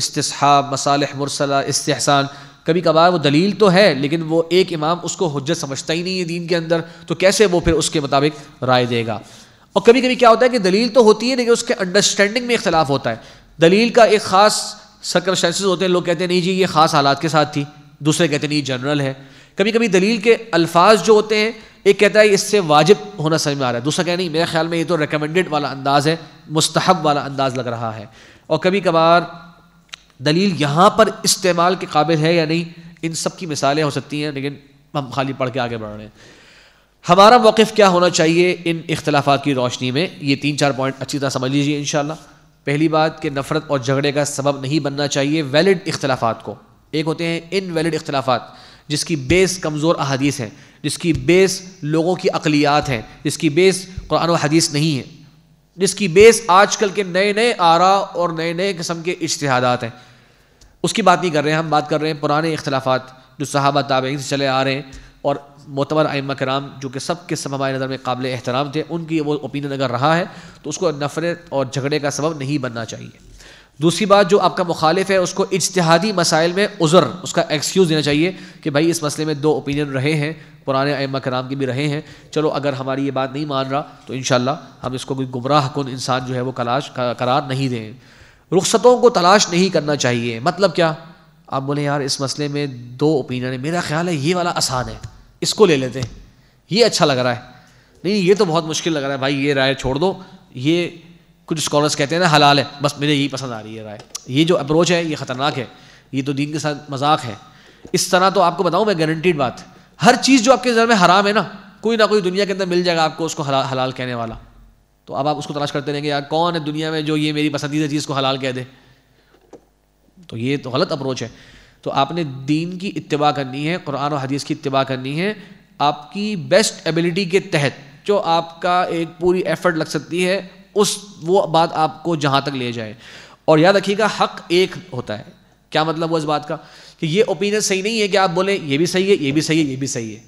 इसतहाब मसाल मुरसला इस्तेहसान कभी कभार वो दलील तो है लेकिन वो एक इमाम उसको हजत समझता ही नहीं है दीन के अंदर तो कैसे वो फिर उसके मुताबिक राय देगा और कभी कभी क्या होता है कि दलील तो होती है लेकिन उसके अंडरस्टैंडिंग में इख्तलाफ होता है दलील का एक ख़ास सर्कमस्टेंसेज होते हैं लोग कहते हैं नहीं जी ये ख़ास हालात के साथ थी दूसरे कहते हैं नहीं जनरल है कभी कभी दलील के अल्फाज जो होते हैं एक कहता है इससे वाजिब होना समझ में आ रहा है दूसरा कह नहीं मेरे ख्याल में ये तो रिकमेंडेड वाला अंदाज़ है मुस्तहब वाला अंदाज़ लग रहा है और कभी कभार दलील यहाँ पर इस्तेमाल के काबिल है या नहीं इन सब की मिसालें हो सकती हैं लेकिन हम खाली पढ़ के आगे बढ़ रहे हैं हमारा मौक़ क्या होना चाहिए इन इख्तलाफा की रोशनी में ये तीन चार पॉइंट अच्छी तरह समझ लीजिए इन पहली बात कि नफ़रत और झगड़े का सबब नहीं बनना चाहिए वैलिड इख्तलाफा को एक होते हैं इन वैलिड इख्तलाफा जिसकी बेस कमज़ोर अदीस हैं जिसकी बेस लोगों की अकलियात हैं जिसकी बेस कुरान हदीस नहीं है जिसकी बेस आजकल के नए नए आरा और नए नए किस्म के इश्तहादात हैं उसकी बात नहीं कर रहे हैं हम बात कर रहे हैं पुराने इख्तलाफात जो सहाबा ताबेन से चले आ रहे हैं और मोतबर आइम कराम जो कि सब के सब हमारे नज़र में काबिल एहतराम थे उनकी वो ओपिनियन अगर रहा है तो उसको नफरत और झगड़े का सबब नहीं बनना चाहिए दूसरी बात जो आपका मुखालिफ है उसको इजतहादी मसाइल में उज़र उसका एक्सक्यूज़ देना चाहिए कि भाई इस मसले में दो ओपिनियन रहे हैं पुराने अयम कराम के भी रहे हैं चलो अगर हमारी ये बात नहीं मान रहा तो इन हम इसको कोई गुमराह कन इंसान जो है वो कलाश करार नहीं दें रुख्सतों को तलाश नहीं करना चाहिए मतलब क्या आप बोले यार इस मसले में दो ओपिनियन है मेरा ख्याल है ये वाला आसान है इसको ले लेते हैं ये अच्छा लग रहा है नहीं ये तो बहुत मुश्किल लग रहा है भाई ये राय छोड़ दो ये कुछ स्कॉलर्स कहते हैं ना हलाल है बस मेरे यही पसंद आ रही है राय ये जो अप्रोच है ये ख़तरनाक है ये तो दीन के साथ मजाक है इस तरह तो आपको बताऊँ मैं गारंटीड बात हर चीज़ जो आपके नज़र में हराम है ना कोई ना कोई दुनिया के अंदर मिल जाएगा आपको उसको हला, हलाल कहने वाला तो अब आप उसको तलाश करते रहेंगे यार कौन है दुनिया में जो ये मेरी पसंदीदा चीज़ को हलाल कह दे तो ये तो गलत अप्रोच है तो आपने दीन की इतबा करनी है कुरान और हदीस की इतबा करनी है आपकी बेस्ट एबिलिटी के तहत जो आपका एक पूरी एफर्ट लग सकती है उस वो बात आपको जहां तक ले जाए और याद रखिएगा हक एक होता है क्या मतलब वो इस बात का कि ये ओपिनियन सही नहीं है कि आप बोले ये भी सही है ये भी सही है ये भी सही है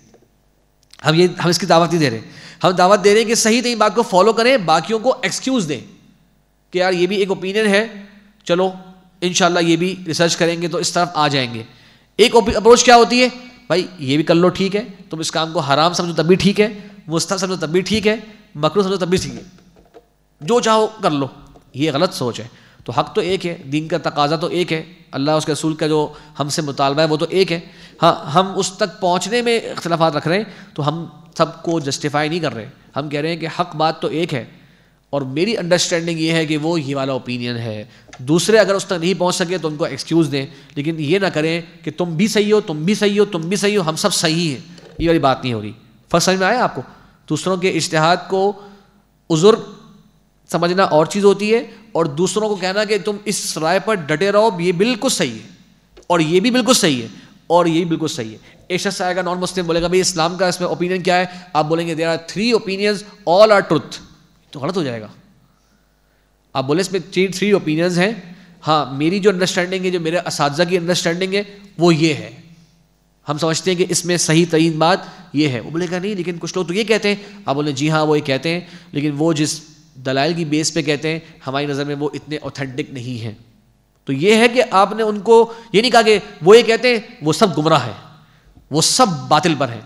हम ये हम इसकी दावत नहीं दे रहे हम दावत दे रहे हैं कि सही नहीं तो बात को फॉलो करें बाकियों को एक्सक्यूज़ दें कि यार ये भी एक ओपिनियन है चलो इन ये भी रिसर्च करेंगे तो इस तरफ आ जाएंगे एक अप्रोच क्या होती है भाई ये भी कर लो ठीक है तुम इस काम को हराम समझो तब भी ठीक है मुस्तब समझो तब भी ठीक है मकरू समझो तब भी ठीक है जो चाहो कर लो ये गलत सोच है तो हक तो एक है दीन का तकाजा तो एक है अल्लाह उसके रसूल का जो हमसे मुतालबा है वो तो एक है हाँ हम उस तक पहुँचने में इख्तलाफात रख रहे हैं तो हम सबको जस्टिफाई नहीं कर रहे हम कह रहे हैं कि हक बात तो एक है और मेरी अंडरस्टैंडिंग ये है कि वो ये वाला ओपिनियन है दूसरे अगर उस तक नहीं पहुंच सके तो उनको एक्सक्यूज़ दें लेकिन ये ना करें कि तुम भी सही हो तुम भी सही हो तुम भी सही हो हम सब सही हैं ये वाली बात नहीं हो रही फर्स्ट समझ में आया आपको दूसरों के इश्तहाद को उजुर्ग समझना और चीज़ होती है और दूसरों को कहना कि तुम इस राय पर डटे रहो ये बिल्कुल सही है और ये भी बिल्कुल सही है और ये भी बिल्कुल सही है एक शख्स आएगा नॉन मुस्लिम बोलेगा भाई इस्लाम का इसमें ओपिनियन क्या है आप बोलेंगे there are three opinions all are truth तो गलत हो जाएगा आप बोले इसमें थ्री थ्री ओपिनियंस हैं हाँ मेरी जो अंडरस्टैंडिंग है जो मेरे इस की अंडरस्टैंडिंग है वो ये है हम समझते हैं कि इसमें सही तरीन बात ये है वो बोलेगा नहीं लेकिन कुछ लोग तो ये कहते हैं आप बोले जी हाँ वो ये कहते हैं लेकिन वो जिस दलाइल की बेस पे कहते हैं हमारी नज़र में वो इतने ऑथेंटिक नहीं हैं तो ये है कि आपने उनको ये नहीं कहा कि वो ये कहते हैं वो सब गुमराह है वो सब बातिल पर है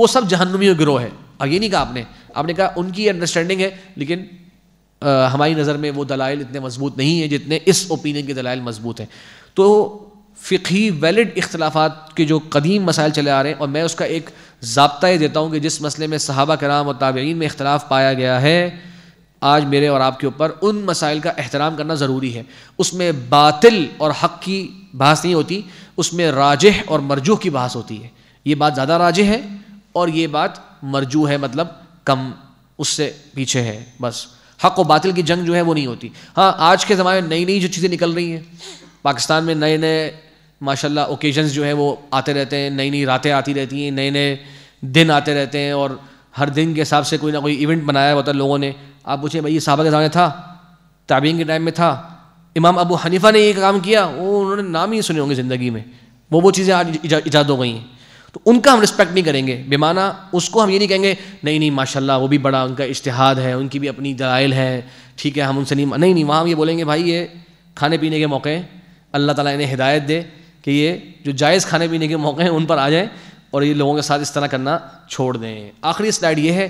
वो सब जहनुमी गिरोह है अब ये नहीं कहा आपने आपने कहा उनकी अंडरस्टैंडिंग है लेकिन आ, हमारी नज़र में वो दलाइल इतने मजबूत नहीं है जितने इस ओपिनियन के दलाइल मजबूत हैं तो फ़िकी वैलिड इख्तलाफात के जो कदीम मसाइल चले आ रहे हैं और मैं उसका एक जबता देता हूँ कि जिस मसले में सहाबा कराम और ताबेन में इख्तलाफ पाया गया है आज मेरे और आपके ऊपर उन मसाइल का एहतराम करना ज़रूरी है उसमें बातिल और हक की बहस नहीं होती उसमें राजह और मरजू की बहस होती है ये बात ज़्यादा राजह है और ये बात मरजू है मतलब कम उससे पीछे है बस हक और बातिल की जंग जो है वो नहीं होती हाँ आज के ज़माने में नई नई जो चीज़ें निकल रही हैं पाकिस्तान में नए नए माशाल्लाह ओकेजन्स जो हैं वो आते रहते हैं नई नई रातें आती रहती हैं नए नए दिन आते रहते हैं और हर दिन के हिसाब से कोई ना कोई इवेंट बनाया होता है लोगों ने आप पूछे भाई ये साहबा के ज़माने था ताबीन के टाइम में था इमाम अबू हनीफा ने ये काम किया वो उन्होंने नाम ही सुने होंगे ज़िंदगी में वो वो चीज़ें आज ईजाद हो गई हैं तो उनका हम रिस्पेक्ट नहीं करेंगे बेमाना उसको हम ये नहीं कहेंगे नहीं नहीं माशाल्लाह वो भी बड़ा उनका इश्तहाद है उनकी भी अपनी दलाइल है ठीक है हम उनसे नहीं नहीं नहीं वहाँ हम ये बोलेंगे भाई ये खाने पीने के मौके अल्लाह ताला इन्हें हिदायत दे कि ये जो जायज़ खाने पीने के मौके हैं उन पर आ जाएँ और ये लोगों के साथ इस तरह करना छोड़ दें आखिरी स्लाइड ये है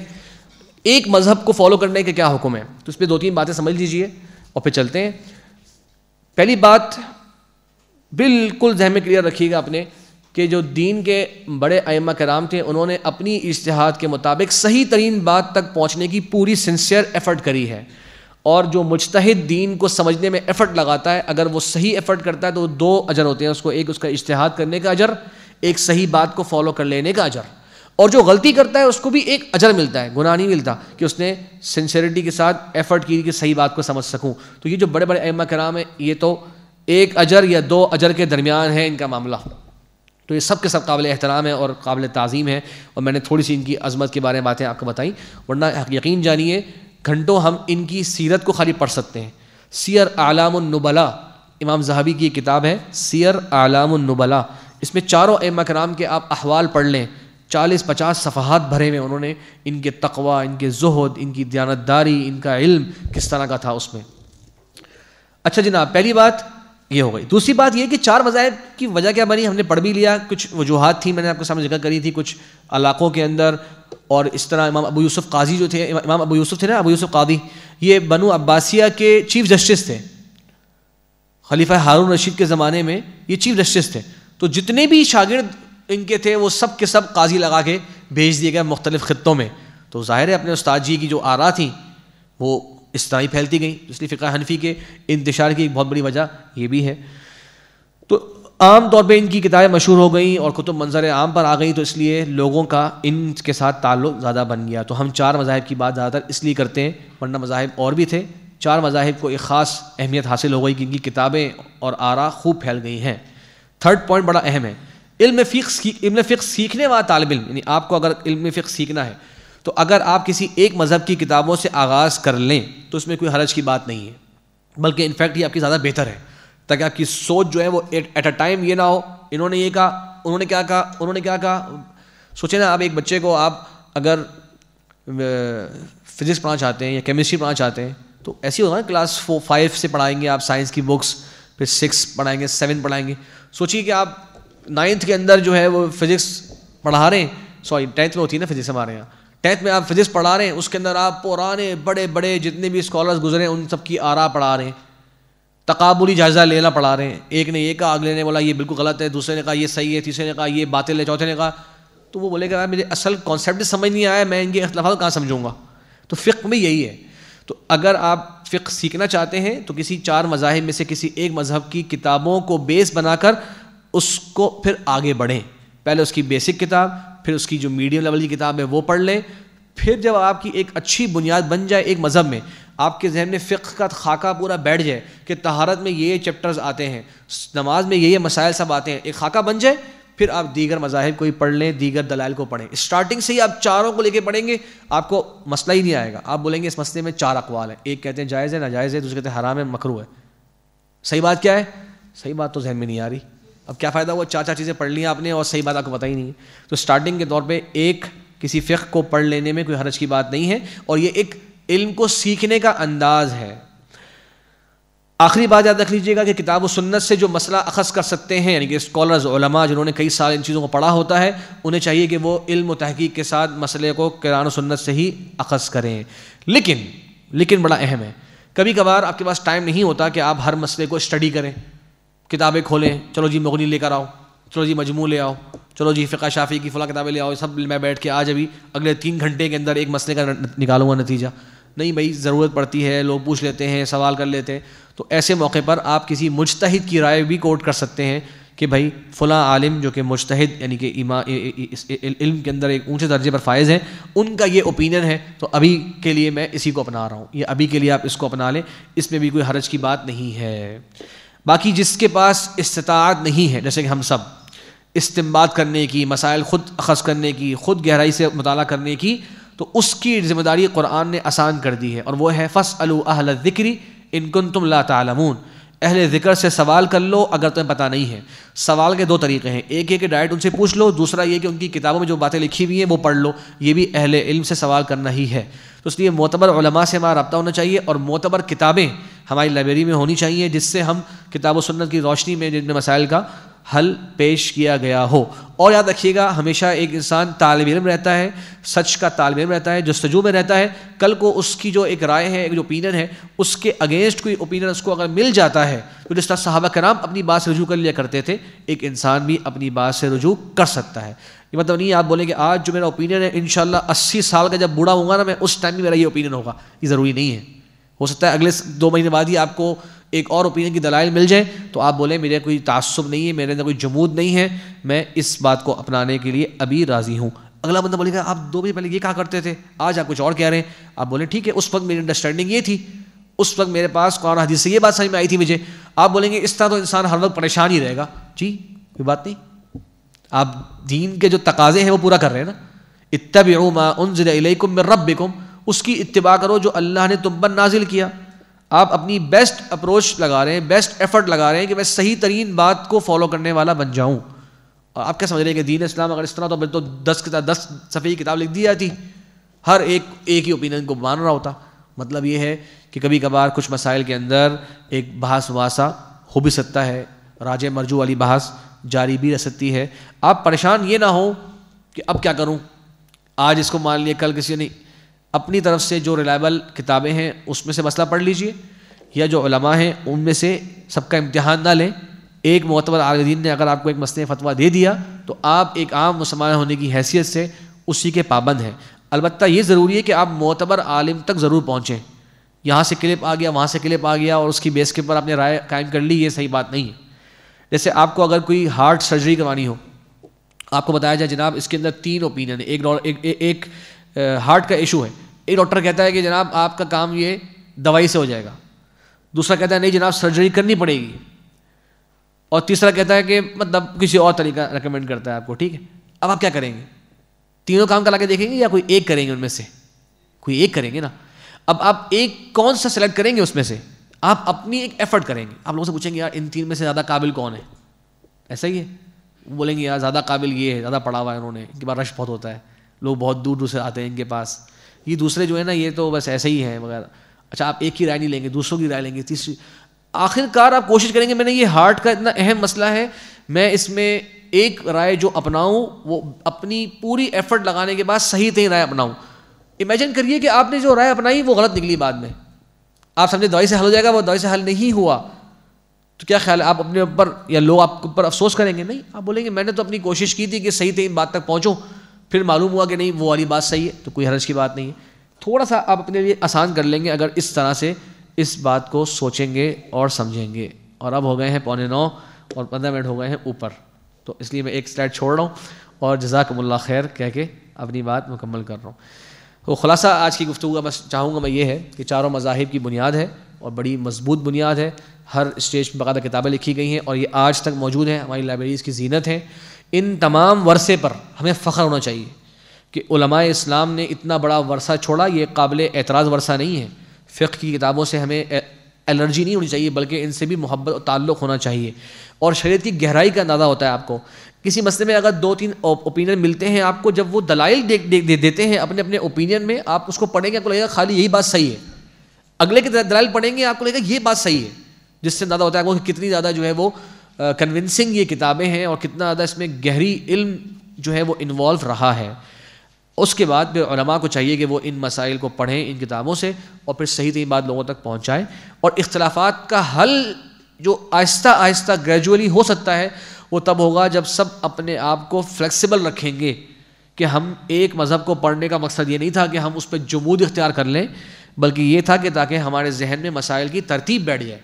एक मज़हब को फॉलो करने के क्या हुक्म है तो इस पर दो तीन बातें समझ लीजिए और फिर चलते हैं पहली बात बिल्कुल में क्लियर रखिएगा अपने कि जो दीन के बड़े आयमा कराम थे उन्होंने अपनी इश्तहाद के मुताबिक सही तरीन बात तक पहुँचने की पूरी सिंसियर एफ़र्ट करी है और जो मुश्तद दीन को समझने में एफ़र्ट लगाता है अगर वो सही एफ़र्ट करता है तो दो अजर होते हैं उसको एक उसका इश्तहाद करने का अजर एक सही बात को फॉलो कर लेने का अजर और जो गलती करता है उसको भी एक अजर मिलता है गुनाह नहीं मिलता कि उसने सिंसेरिटी के साथ एफर्ट की कि सही बात को समझ सकूँ तो ये जो बड़े बड़े अहमा कराम है ये तो एक अजर या दो अजर के दरमियान है इनका मामला तो ये सब के सब काबिल एहतराम है और काबिल तज़ीम है और मैंने थोड़ी सी इनकी अजमत के बारे में बातें आपको बताई वरना यकीन जानिए घंटों हम इनकी सीरत को खाली पढ़ सकते हैं सीर आलामबला इमाम जहाबी की किताब है सीर आलामबला इसमें चारों एम कराम के आप अहवाल पढ़ लें चालीस पचास सफ़ात भरे हुए उन्होंने इनके तकवा इनके जहद इनकी दयानतदारी इनका इल्म किस तरह का था उसमें अच्छा जनाब पहली बात ये हो गई दूसरी बात यह कि चार मजाहब की वजह क्या बनी हमने पढ़ भी लिया कुछ वजूहत थी मैंने आपके सामने जिक्र करी थी कुछ इलाक़ों के अंदर और इस तरह इमाम अबू यूसुफ काजी जो थे इमाम अबू यूसुफ थे ना अबू यूसुफ कादी ये बनु अब्बासिया के चीफ जस्टिस थे खलीफा हारून रशीद के ज़माने में ये चीफ जस्टिस थे तो जितने भी शागिर्द इनके थे वो सब के सब काजी लगा के भेज दिए गए मुख्तलिफ़ ख़त्ों में तो ज़ाहिर है अपने उस्ताद जी की जो आरा थी वो इस तरह ही फैलती गई तो इसलिए फ़िका हनफी के इंतशार की एक बहुत बड़ी वजह ये भी है तो आम तौर पे इनकी किताबें मशहूर हो गई और कुतुब मंजर आम पर आ गई तो इसलिए लोगों का इनके साथ ताल्लुक ज़्यादा बन गया तो हम चार मज़ाहब की बात ज़्यादातर इसलिए करते हैं वरना मज़ाहब और भी थे चार मज़ाहब को एक ख़ास अहमियत हासिल हो गई कि इनकी किताबें और आरा खूब फैल गई हैं थर्ड पॉइंट बड़ा अहम है इल्म फिक्स सीख इल्म फिक्स सीखने वाला तालब इल्म यानी आपको अगर इल्म फिक्स सीखना है तो अगर आप किसी एक मज़हब की किताबों से आगाज़ कर लें तो उसमें कोई हरज की बात नहीं है बल्कि इनफैक्ट ये आपकी ज़्यादा बेहतर है ताकि आपकी सोच जो है वो एट अ टाइम ये ना हो इन्होंने ये कहा उन्होंने क्या कहा उन्होंने क्या कहा सोचे ना आप एक बच्चे को आप अगर फिज़िक्स पढ़ाना चाहते हैं या केमिस्ट्री पढ़ाना चाहते हैं तो ऐसे होगा ना क्लास फोर फाइव से पढ़ाएंगे आप साइंस की बुक्स फिर सिक्स पढ़ाएंगे सेवन पढ़ाएंगे सोचिए कि आप नाइन्थ के अंदर जो है वो फिजिक्स पढ़ा रहे हैं सॉरी टेंथ में होती है ना फिजिक्स हमारे यहाँ टेंथ में आप फिजिक्स पढ़ा रहे हैं उसके अंदर आप पुराने बड़े बड़े जितने भी स्कॉलर्स गुजरे उन सब की आरा पढ़ा रहे हैं तकाबुली जायज़ा लेना पढ़ा रहे हैं एक ने ये कहा अगले ने बोला ये बिल्कुल गलत है दूसरे ने कहा ये सही है तीसरे ने कहा ये बातें ले चौथे ने कहा तो वो बोले क्या मेरे असल कॉन्सेप्ट समझ नहीं आया मैं इनके अख्तलाफा कहाँ समझूंगा तो फ़िक में यही है तो अगर आप फ़िक सीखना चाहते हैं तो किसी चार मज़ाहब में से किसी एक मज़हब की किताबों को बेस बनाकर उसको फिर आगे बढ़ें पहले उसकी बेसिक किताब फिर उसकी जो मीडियम लेवल की किताब है वो पढ़ लें फिर जब आपकी एक अच्छी बुनियाद बन जाए एक मज़हब में आपके जहन में फ़िक्र का खाका पूरा बैठ जाए कि तहारत में ये ये चैप्टर्स आते हैं नमाज में ये ये मसाइल सब आते हैं एक खाका बन जाए फिर आप दीगर मजाहब को ही पढ़ लें दीगर दलाल को पढ़ें स्टार्टिंग से ही आप चारों को लेके पढ़ेंगे आपको मसला ही नहीं आएगा आप बोलेंगे इस मसले में चार अकवाल हैं एक कहते हैं जायज़ है नाजायज़ है दूसरे कहते हैं हराम है मकरू है सही बात क्या है सही बात तो जहन में नहीं आ रही अब क्या फ़ायदा हुआ चार चार चीज़ें पढ़ ली आपने और सही बात आपको पता ही नहीं है तो स्टार्टिंग के तौर पर एक किसी फ़िक्र को पढ़ लेने में कोई हरज की बात नहीं है और ये एक इल्म को सीखने का अंदाज़ है आखिरी बात याद रख लीजिएगा कि किताब सुन्नत से जो मसला अखज़ कर सकते हैं यानी कि स्कॉलर्स उलमा जिन्होंने कई साल इन चीज़ों को पढ़ा होता है उन्हें चाहिए कि वो इल्म तहकीक के साथ मसले को किरान सुन्नत से ही अखज़ करें लेकिन लेकिन बड़ा अहम है कभी कभार आपके पास टाइम नहीं होता कि आप हर मसले को स्टडी करें किताबें खोलें चलो जी मगनी लेकर आओ चलो जी मजमू ले आओ चलो जी फ़िका शाफ़ी की फ़ला किताबें ले आओ सब मैं बैठ के आज अभी अगले तीन घंटे के अंदर एक मसले का निकालूंगा नतीजा नहीं भाई ज़रूरत पड़ती है लोग पूछ लेते हैं सवाल कर लेते हैं तो ऐसे मौके पर आप किसी मुजतहद की राय भी कोट कर सकते हैं कि भाई फ़लाँ आलिम जो कि मुजतहद यानी कि इमा इल्म के अंदर एक ऊँचे दर्जे पर फायज़ हैं उनका ये ओपिनियन है तो अभी के लिए मैं इसी को अपना रहा हूँ या अभी के लिए आप इसको अपना लें इसमें भी कोई हरज की बात नहीं है बाकी जिसके पास इस्तात नहीं है जैसे कि हम सब इस्तेमाल करने की मसाइल ख़ुद अखज़ करने की ख़ुद गहराई से मुताल करने की तो उसकी ज़िम्मेदारी कुरान ने आसान कर दी है और वह है फ़स अल अहल ज़िक्री इनकुन तुम ला तमून अहल ज़िक्र से सवाल कर लो अगर तुम्हें पता नहीं है सवाल के दो तरीके हैं एक ये कि डायरेक्ट उनसे पूछ लो दूसरा ये कि उनकी किताबों में जो बातें लिखी हुई हैं वो पढ़ लो ये भी अहल इल्म से सवाल करना ही है तो इसलिए मोतबर से हमारा रबता होना चाहिए और मोतबर किताबें हमारी लाइब्रेरी में होनी चाहिए जिससे हम किताब सुन्नत की रोशनी में जिनमें मसाइल का हल पेश किया गया हो और याद रखिएगा हमेशा एक इंसान तालब इलम रहता है सच का तालब इलम रहता है जस्तजू में रहता है कल को उसकी जो एक राय है एक जो ओपिनियन है उसके अगेंस्ट कोई ओपिनियन उसको अगर मिल जाता है तो जिस तरह साहबा कराम अपनी बात से रजू कर लिया करते थे एक इंसान भी अपनी बात से रजू कर सकता है ये मतलब नहीं आप बोलेंगे आज जो मेरा ओपिनियन है इन अस्सी साल का जब बूढ़ा हूँ ना मैं उस टाइम भी मेरा ये ओपिनियन होगा ये ज़रूरी नहीं है हो सकता है अगले दो महीने बाद ही आपको एक और ओपिनियन की दलाइल मिल जाए तो आप बोले मेरे कोई तसब नहीं है मेरे अंदर कोई जमूद नहीं है मैं इस बात को अपनाने के लिए अभी राज़ी हूँ अगला बंदा बोलेगा आप दो बजे पहले ये कहा करते थे आज आप कुछ और कह रहे हैं आप बोले ठीक है उस वक्त मेरी अंडरस्टैंडिंग ये थी उस वक्त मेरे पास कौन हदीस से ये बात समझ में आई थी मुझे आप बोलेंगे इस तरह तो इंसान हर वक्त परेशान ही रहेगा जी कोई बात नहीं आप दीन के जो तकाजे हैं वो पूरा कर रहे हैं ना इतब उन रब उसकी इतबा करो जो अल्लाह ने तुम पर नाजिल किया आप अपनी बेस्ट अप्रोच लगा रहे हैं बेस्ट एफर्ट लगा रहे हैं कि मैं सही तरीन बात को फॉलो करने वाला बन जाऊँ और आप क्या समझ रहे हैं कि दीन इस्लाम अगर इस तरह तो तो दस किताब दस सफ़े की किताब लिख दी जाती हर एक एक ही ओपिनियन को मान रहा होता मतलब ये है कि कभी कभार कुछ मसाइल के अंदर एक बहस वासा हो भी सकता है राज मरजू वाली बहस जारी भी रह सकती है आप परेशान ये ना हो कि अब क्या करूँ आज इसको मान लिया कल किसी ने अपनी तरफ से जो रिलायबल किताबें हैं उसमें से मसला पढ़ लीजिए या जो उलमा हैं उनमें से सबका इम्तहान ना लें एक मतबर आलदीन ने अगर आपको एक मसल फतवा दे दिया तो आप एक आम मुसलमान होने की हैसियत से उसी के पाबंद हैं अलबत् ये ज़रूरी है कि आप मोतबर आलिम तक ज़रूर पहुँचें यहाँ से क्लिप आ गया वहाँ से क्लिप आ गया और उसकी बेस के ऊपर आपने राय कायम कर ली ये सही बात नहीं है जैसे आपको अगर कोई हार्ट सर्जरी करवानी हो आपको बताया जाए जनाब इसके अंदर तीन ओपिनियन एक एक, एक, एक हार्ट का इशू है एक डॉक्टर कहता है कि जनाब आपका काम ये दवाई से हो जाएगा दूसरा कहता है नहीं जनाब सर्जरी करनी पड़ेगी और तीसरा कहता है कि मतलब किसी और तरीका रिकमेंड करता है आपको ठीक है अब आप क्या करेंगे तीनों काम करा के देखेंगे या कोई एक करेंगे उनमें से कोई एक करेंगे ना अब आप एक कौन सा सेलेक्ट करेंगे उसमें से आप अपनी एक एफर्ट करेंगे आप लोगों से पूछेंगे यार इन तीन में से ज़्यादा काबिल कौन है ऐसा ही है बोलेंगे यार ज़्यादा काबिल ये है ज़्यादा पढ़ा हुआ है उन्होंने इनके पास रश बहुत होता है लोग बहुत दूर दूर से आते हैं इनके पास ये दूसरे जो है ना ये तो बस ऐसे ही है वगैरह अच्छा आप एक ही राय नहीं लेंगे दूसरों की राय लेंगे तीसरी आखिरकार आप कोशिश करेंगे मैंने ये हार्ट का इतना अहम मसला है मैं इसमें एक राय जो अपनाऊं वो अपनी पूरी एफर्ट लगाने के बाद सही तीन राय अपनाऊं इमेजिन करिए कि आपने जो राय अपनाई वो गलत निकली बाद में आप समझे दवाई से हल हो जाएगा वो दवाई से हल नहीं हुआ तो क्या ख्याल है आप अपने ऊपर या लोग आपके ऊपर अफसोस करेंगे नहीं आप बोलेंगे मैंने तो अपनी कोशिश की थी कि सही तीन बात तक पहुँचूँ फिर मालूम हुआ कि नहीं वो वाली बात सही है तो कोई हरज की बात नहीं है थोड़ा सा आप अपने लिए आसान कर लेंगे अगर इस तरह से इस बात को सोचेंगे और समझेंगे और अब हो गए हैं पौने नौ और पंद्रह मिनट हो गए हैं ऊपर तो इसलिए मैं एक स्लाइड छोड़ रहा हूँ और जजाकमल्ला खैर कह के अपनी बात मुकम्मल कर रहा हूँ तो खुलासा आज की गुफ्तु का बस चाहूँगा मैं ये है कि चारों मजाहब की बुनियाद है और बड़ी मजबूत बुनियाद है हर स्टेज पर बाकायदा किताबें लिखी गई हैं और ये आज तक मौजूद हैं हमारी लाइब्रेरीज़ की जीनत हैं इन तमाम वर्षे पर हमें फ़ख्र होना चाहिए कि इस्लाम ने इतना बड़ा वर्षा छोड़ा ये काबिल एतराज़ वर्षा नहीं है फ़िक की किताबों से हमें एलर्जी नहीं होनी चाहिए बल्कि इनसे भी मोहब्बत और ताल्लुक़ होना चाहिए और शरीर की गहराई का अंदाज़ा होता है आपको किसी मसले में अगर दो तीन ओपिनियन मिलते हैं आपको जब वो दलाइल दे, दे, दे, देते हैं अपने अपने ओपिनियन में आप उसको पढ़ेंगे आपको लगेगा खाली यही बात सही है अगले के दलाइल पढ़ेंगे आपको लगेगा ये बात सही है जिससे अंदाज़ा होता है आपको कितनी ज़्यादा जो है वो कन्विंसिंग ये किताबें हैं और कितना ज़्यादा इसमें गहरी इल्म जो है वो इन्वॉल्व रहा है उसके बाद फिर को चाहिए कि वो इन मसाइल को पढ़ें इन किताबों से और फिर सही सही बात लोगों तक पहुँचाएँ और इख्तलाफात का हल जो आहिस्ता आहिस्ता ग्रेजुअली हो सकता है वो तब होगा जब सब अपने आप को फ्लेक्सिबल रखेंगे कि हम एक मज़हब को पढ़ने का मकसद ये नहीं था कि हम उस पर जमूद इख्तियार कर लें बल्कि ये था कि ताकि हमारे जहन में मसाइल की तरतीब बैठ जाए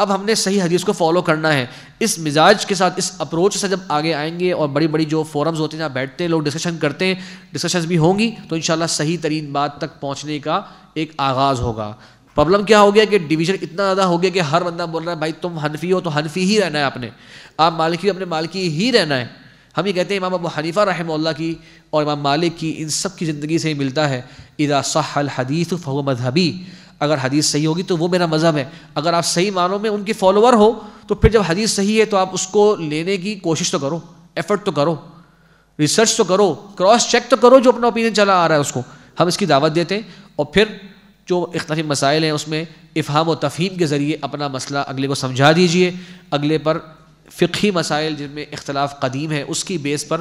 अब हमने सही हदीस को फॉलो करना है इस मिजाज के साथ इस अप्रोच से जब आगे आएंगे और बड़ी बड़ी जो फोरम्स होते हैं जहाँ बैठते हैं लोग डिस्कशन करते हैं डिस्कशंस भी होंगी तो इन सही तरीन बात तक पहुँचने का एक आगाज़ होगा प्रॉब्लम क्या हो गया कि डिवीजन इतना ज़्यादा हो गया कि हर बंदा बोल रहा है भाई तुम हनफी हो तो हनफी ही रहना है आपने आप मालिकी अपने मालिकी ही रहना है हम ये कहते हैं इमाम अबू हनीफ़ा रहमल्ला की और इमाम मालिक की इन सब की ज़िंदगी से ही मिलता है इदा सल हदीस फ़ो मजहबी अगर हदीस सही होगी तो वो मेरा मज़हब है अगर आप सही मानों में उनके फॉलोअर हो तो फिर जब हदीस सही है तो आप उसको लेने की कोशिश तो करो एफर्ट तो करो रिसर्च तो करो क्रॉस चेक तो करो जो अपना ओपिनियन चला आ रहा है उसको हम इसकी दावत देते हैं और फिर जो इख्तलाफी मसाइल हैं उसमें इफ़ाम व तफ़हीम के ज़रिए अपना मसला अगले को समझा दीजिए अगले पर फ़िकी मसाइल जिनमें इख्तलाफ कदीम है उसकी बेस पर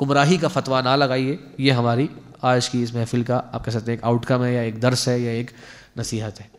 गुमराही का फतवा ना लगाइए ये हमारी आज की इस महफिल का आप कह सकते हैं एक आउटकम है या एक दर्स है या एक नसीहत है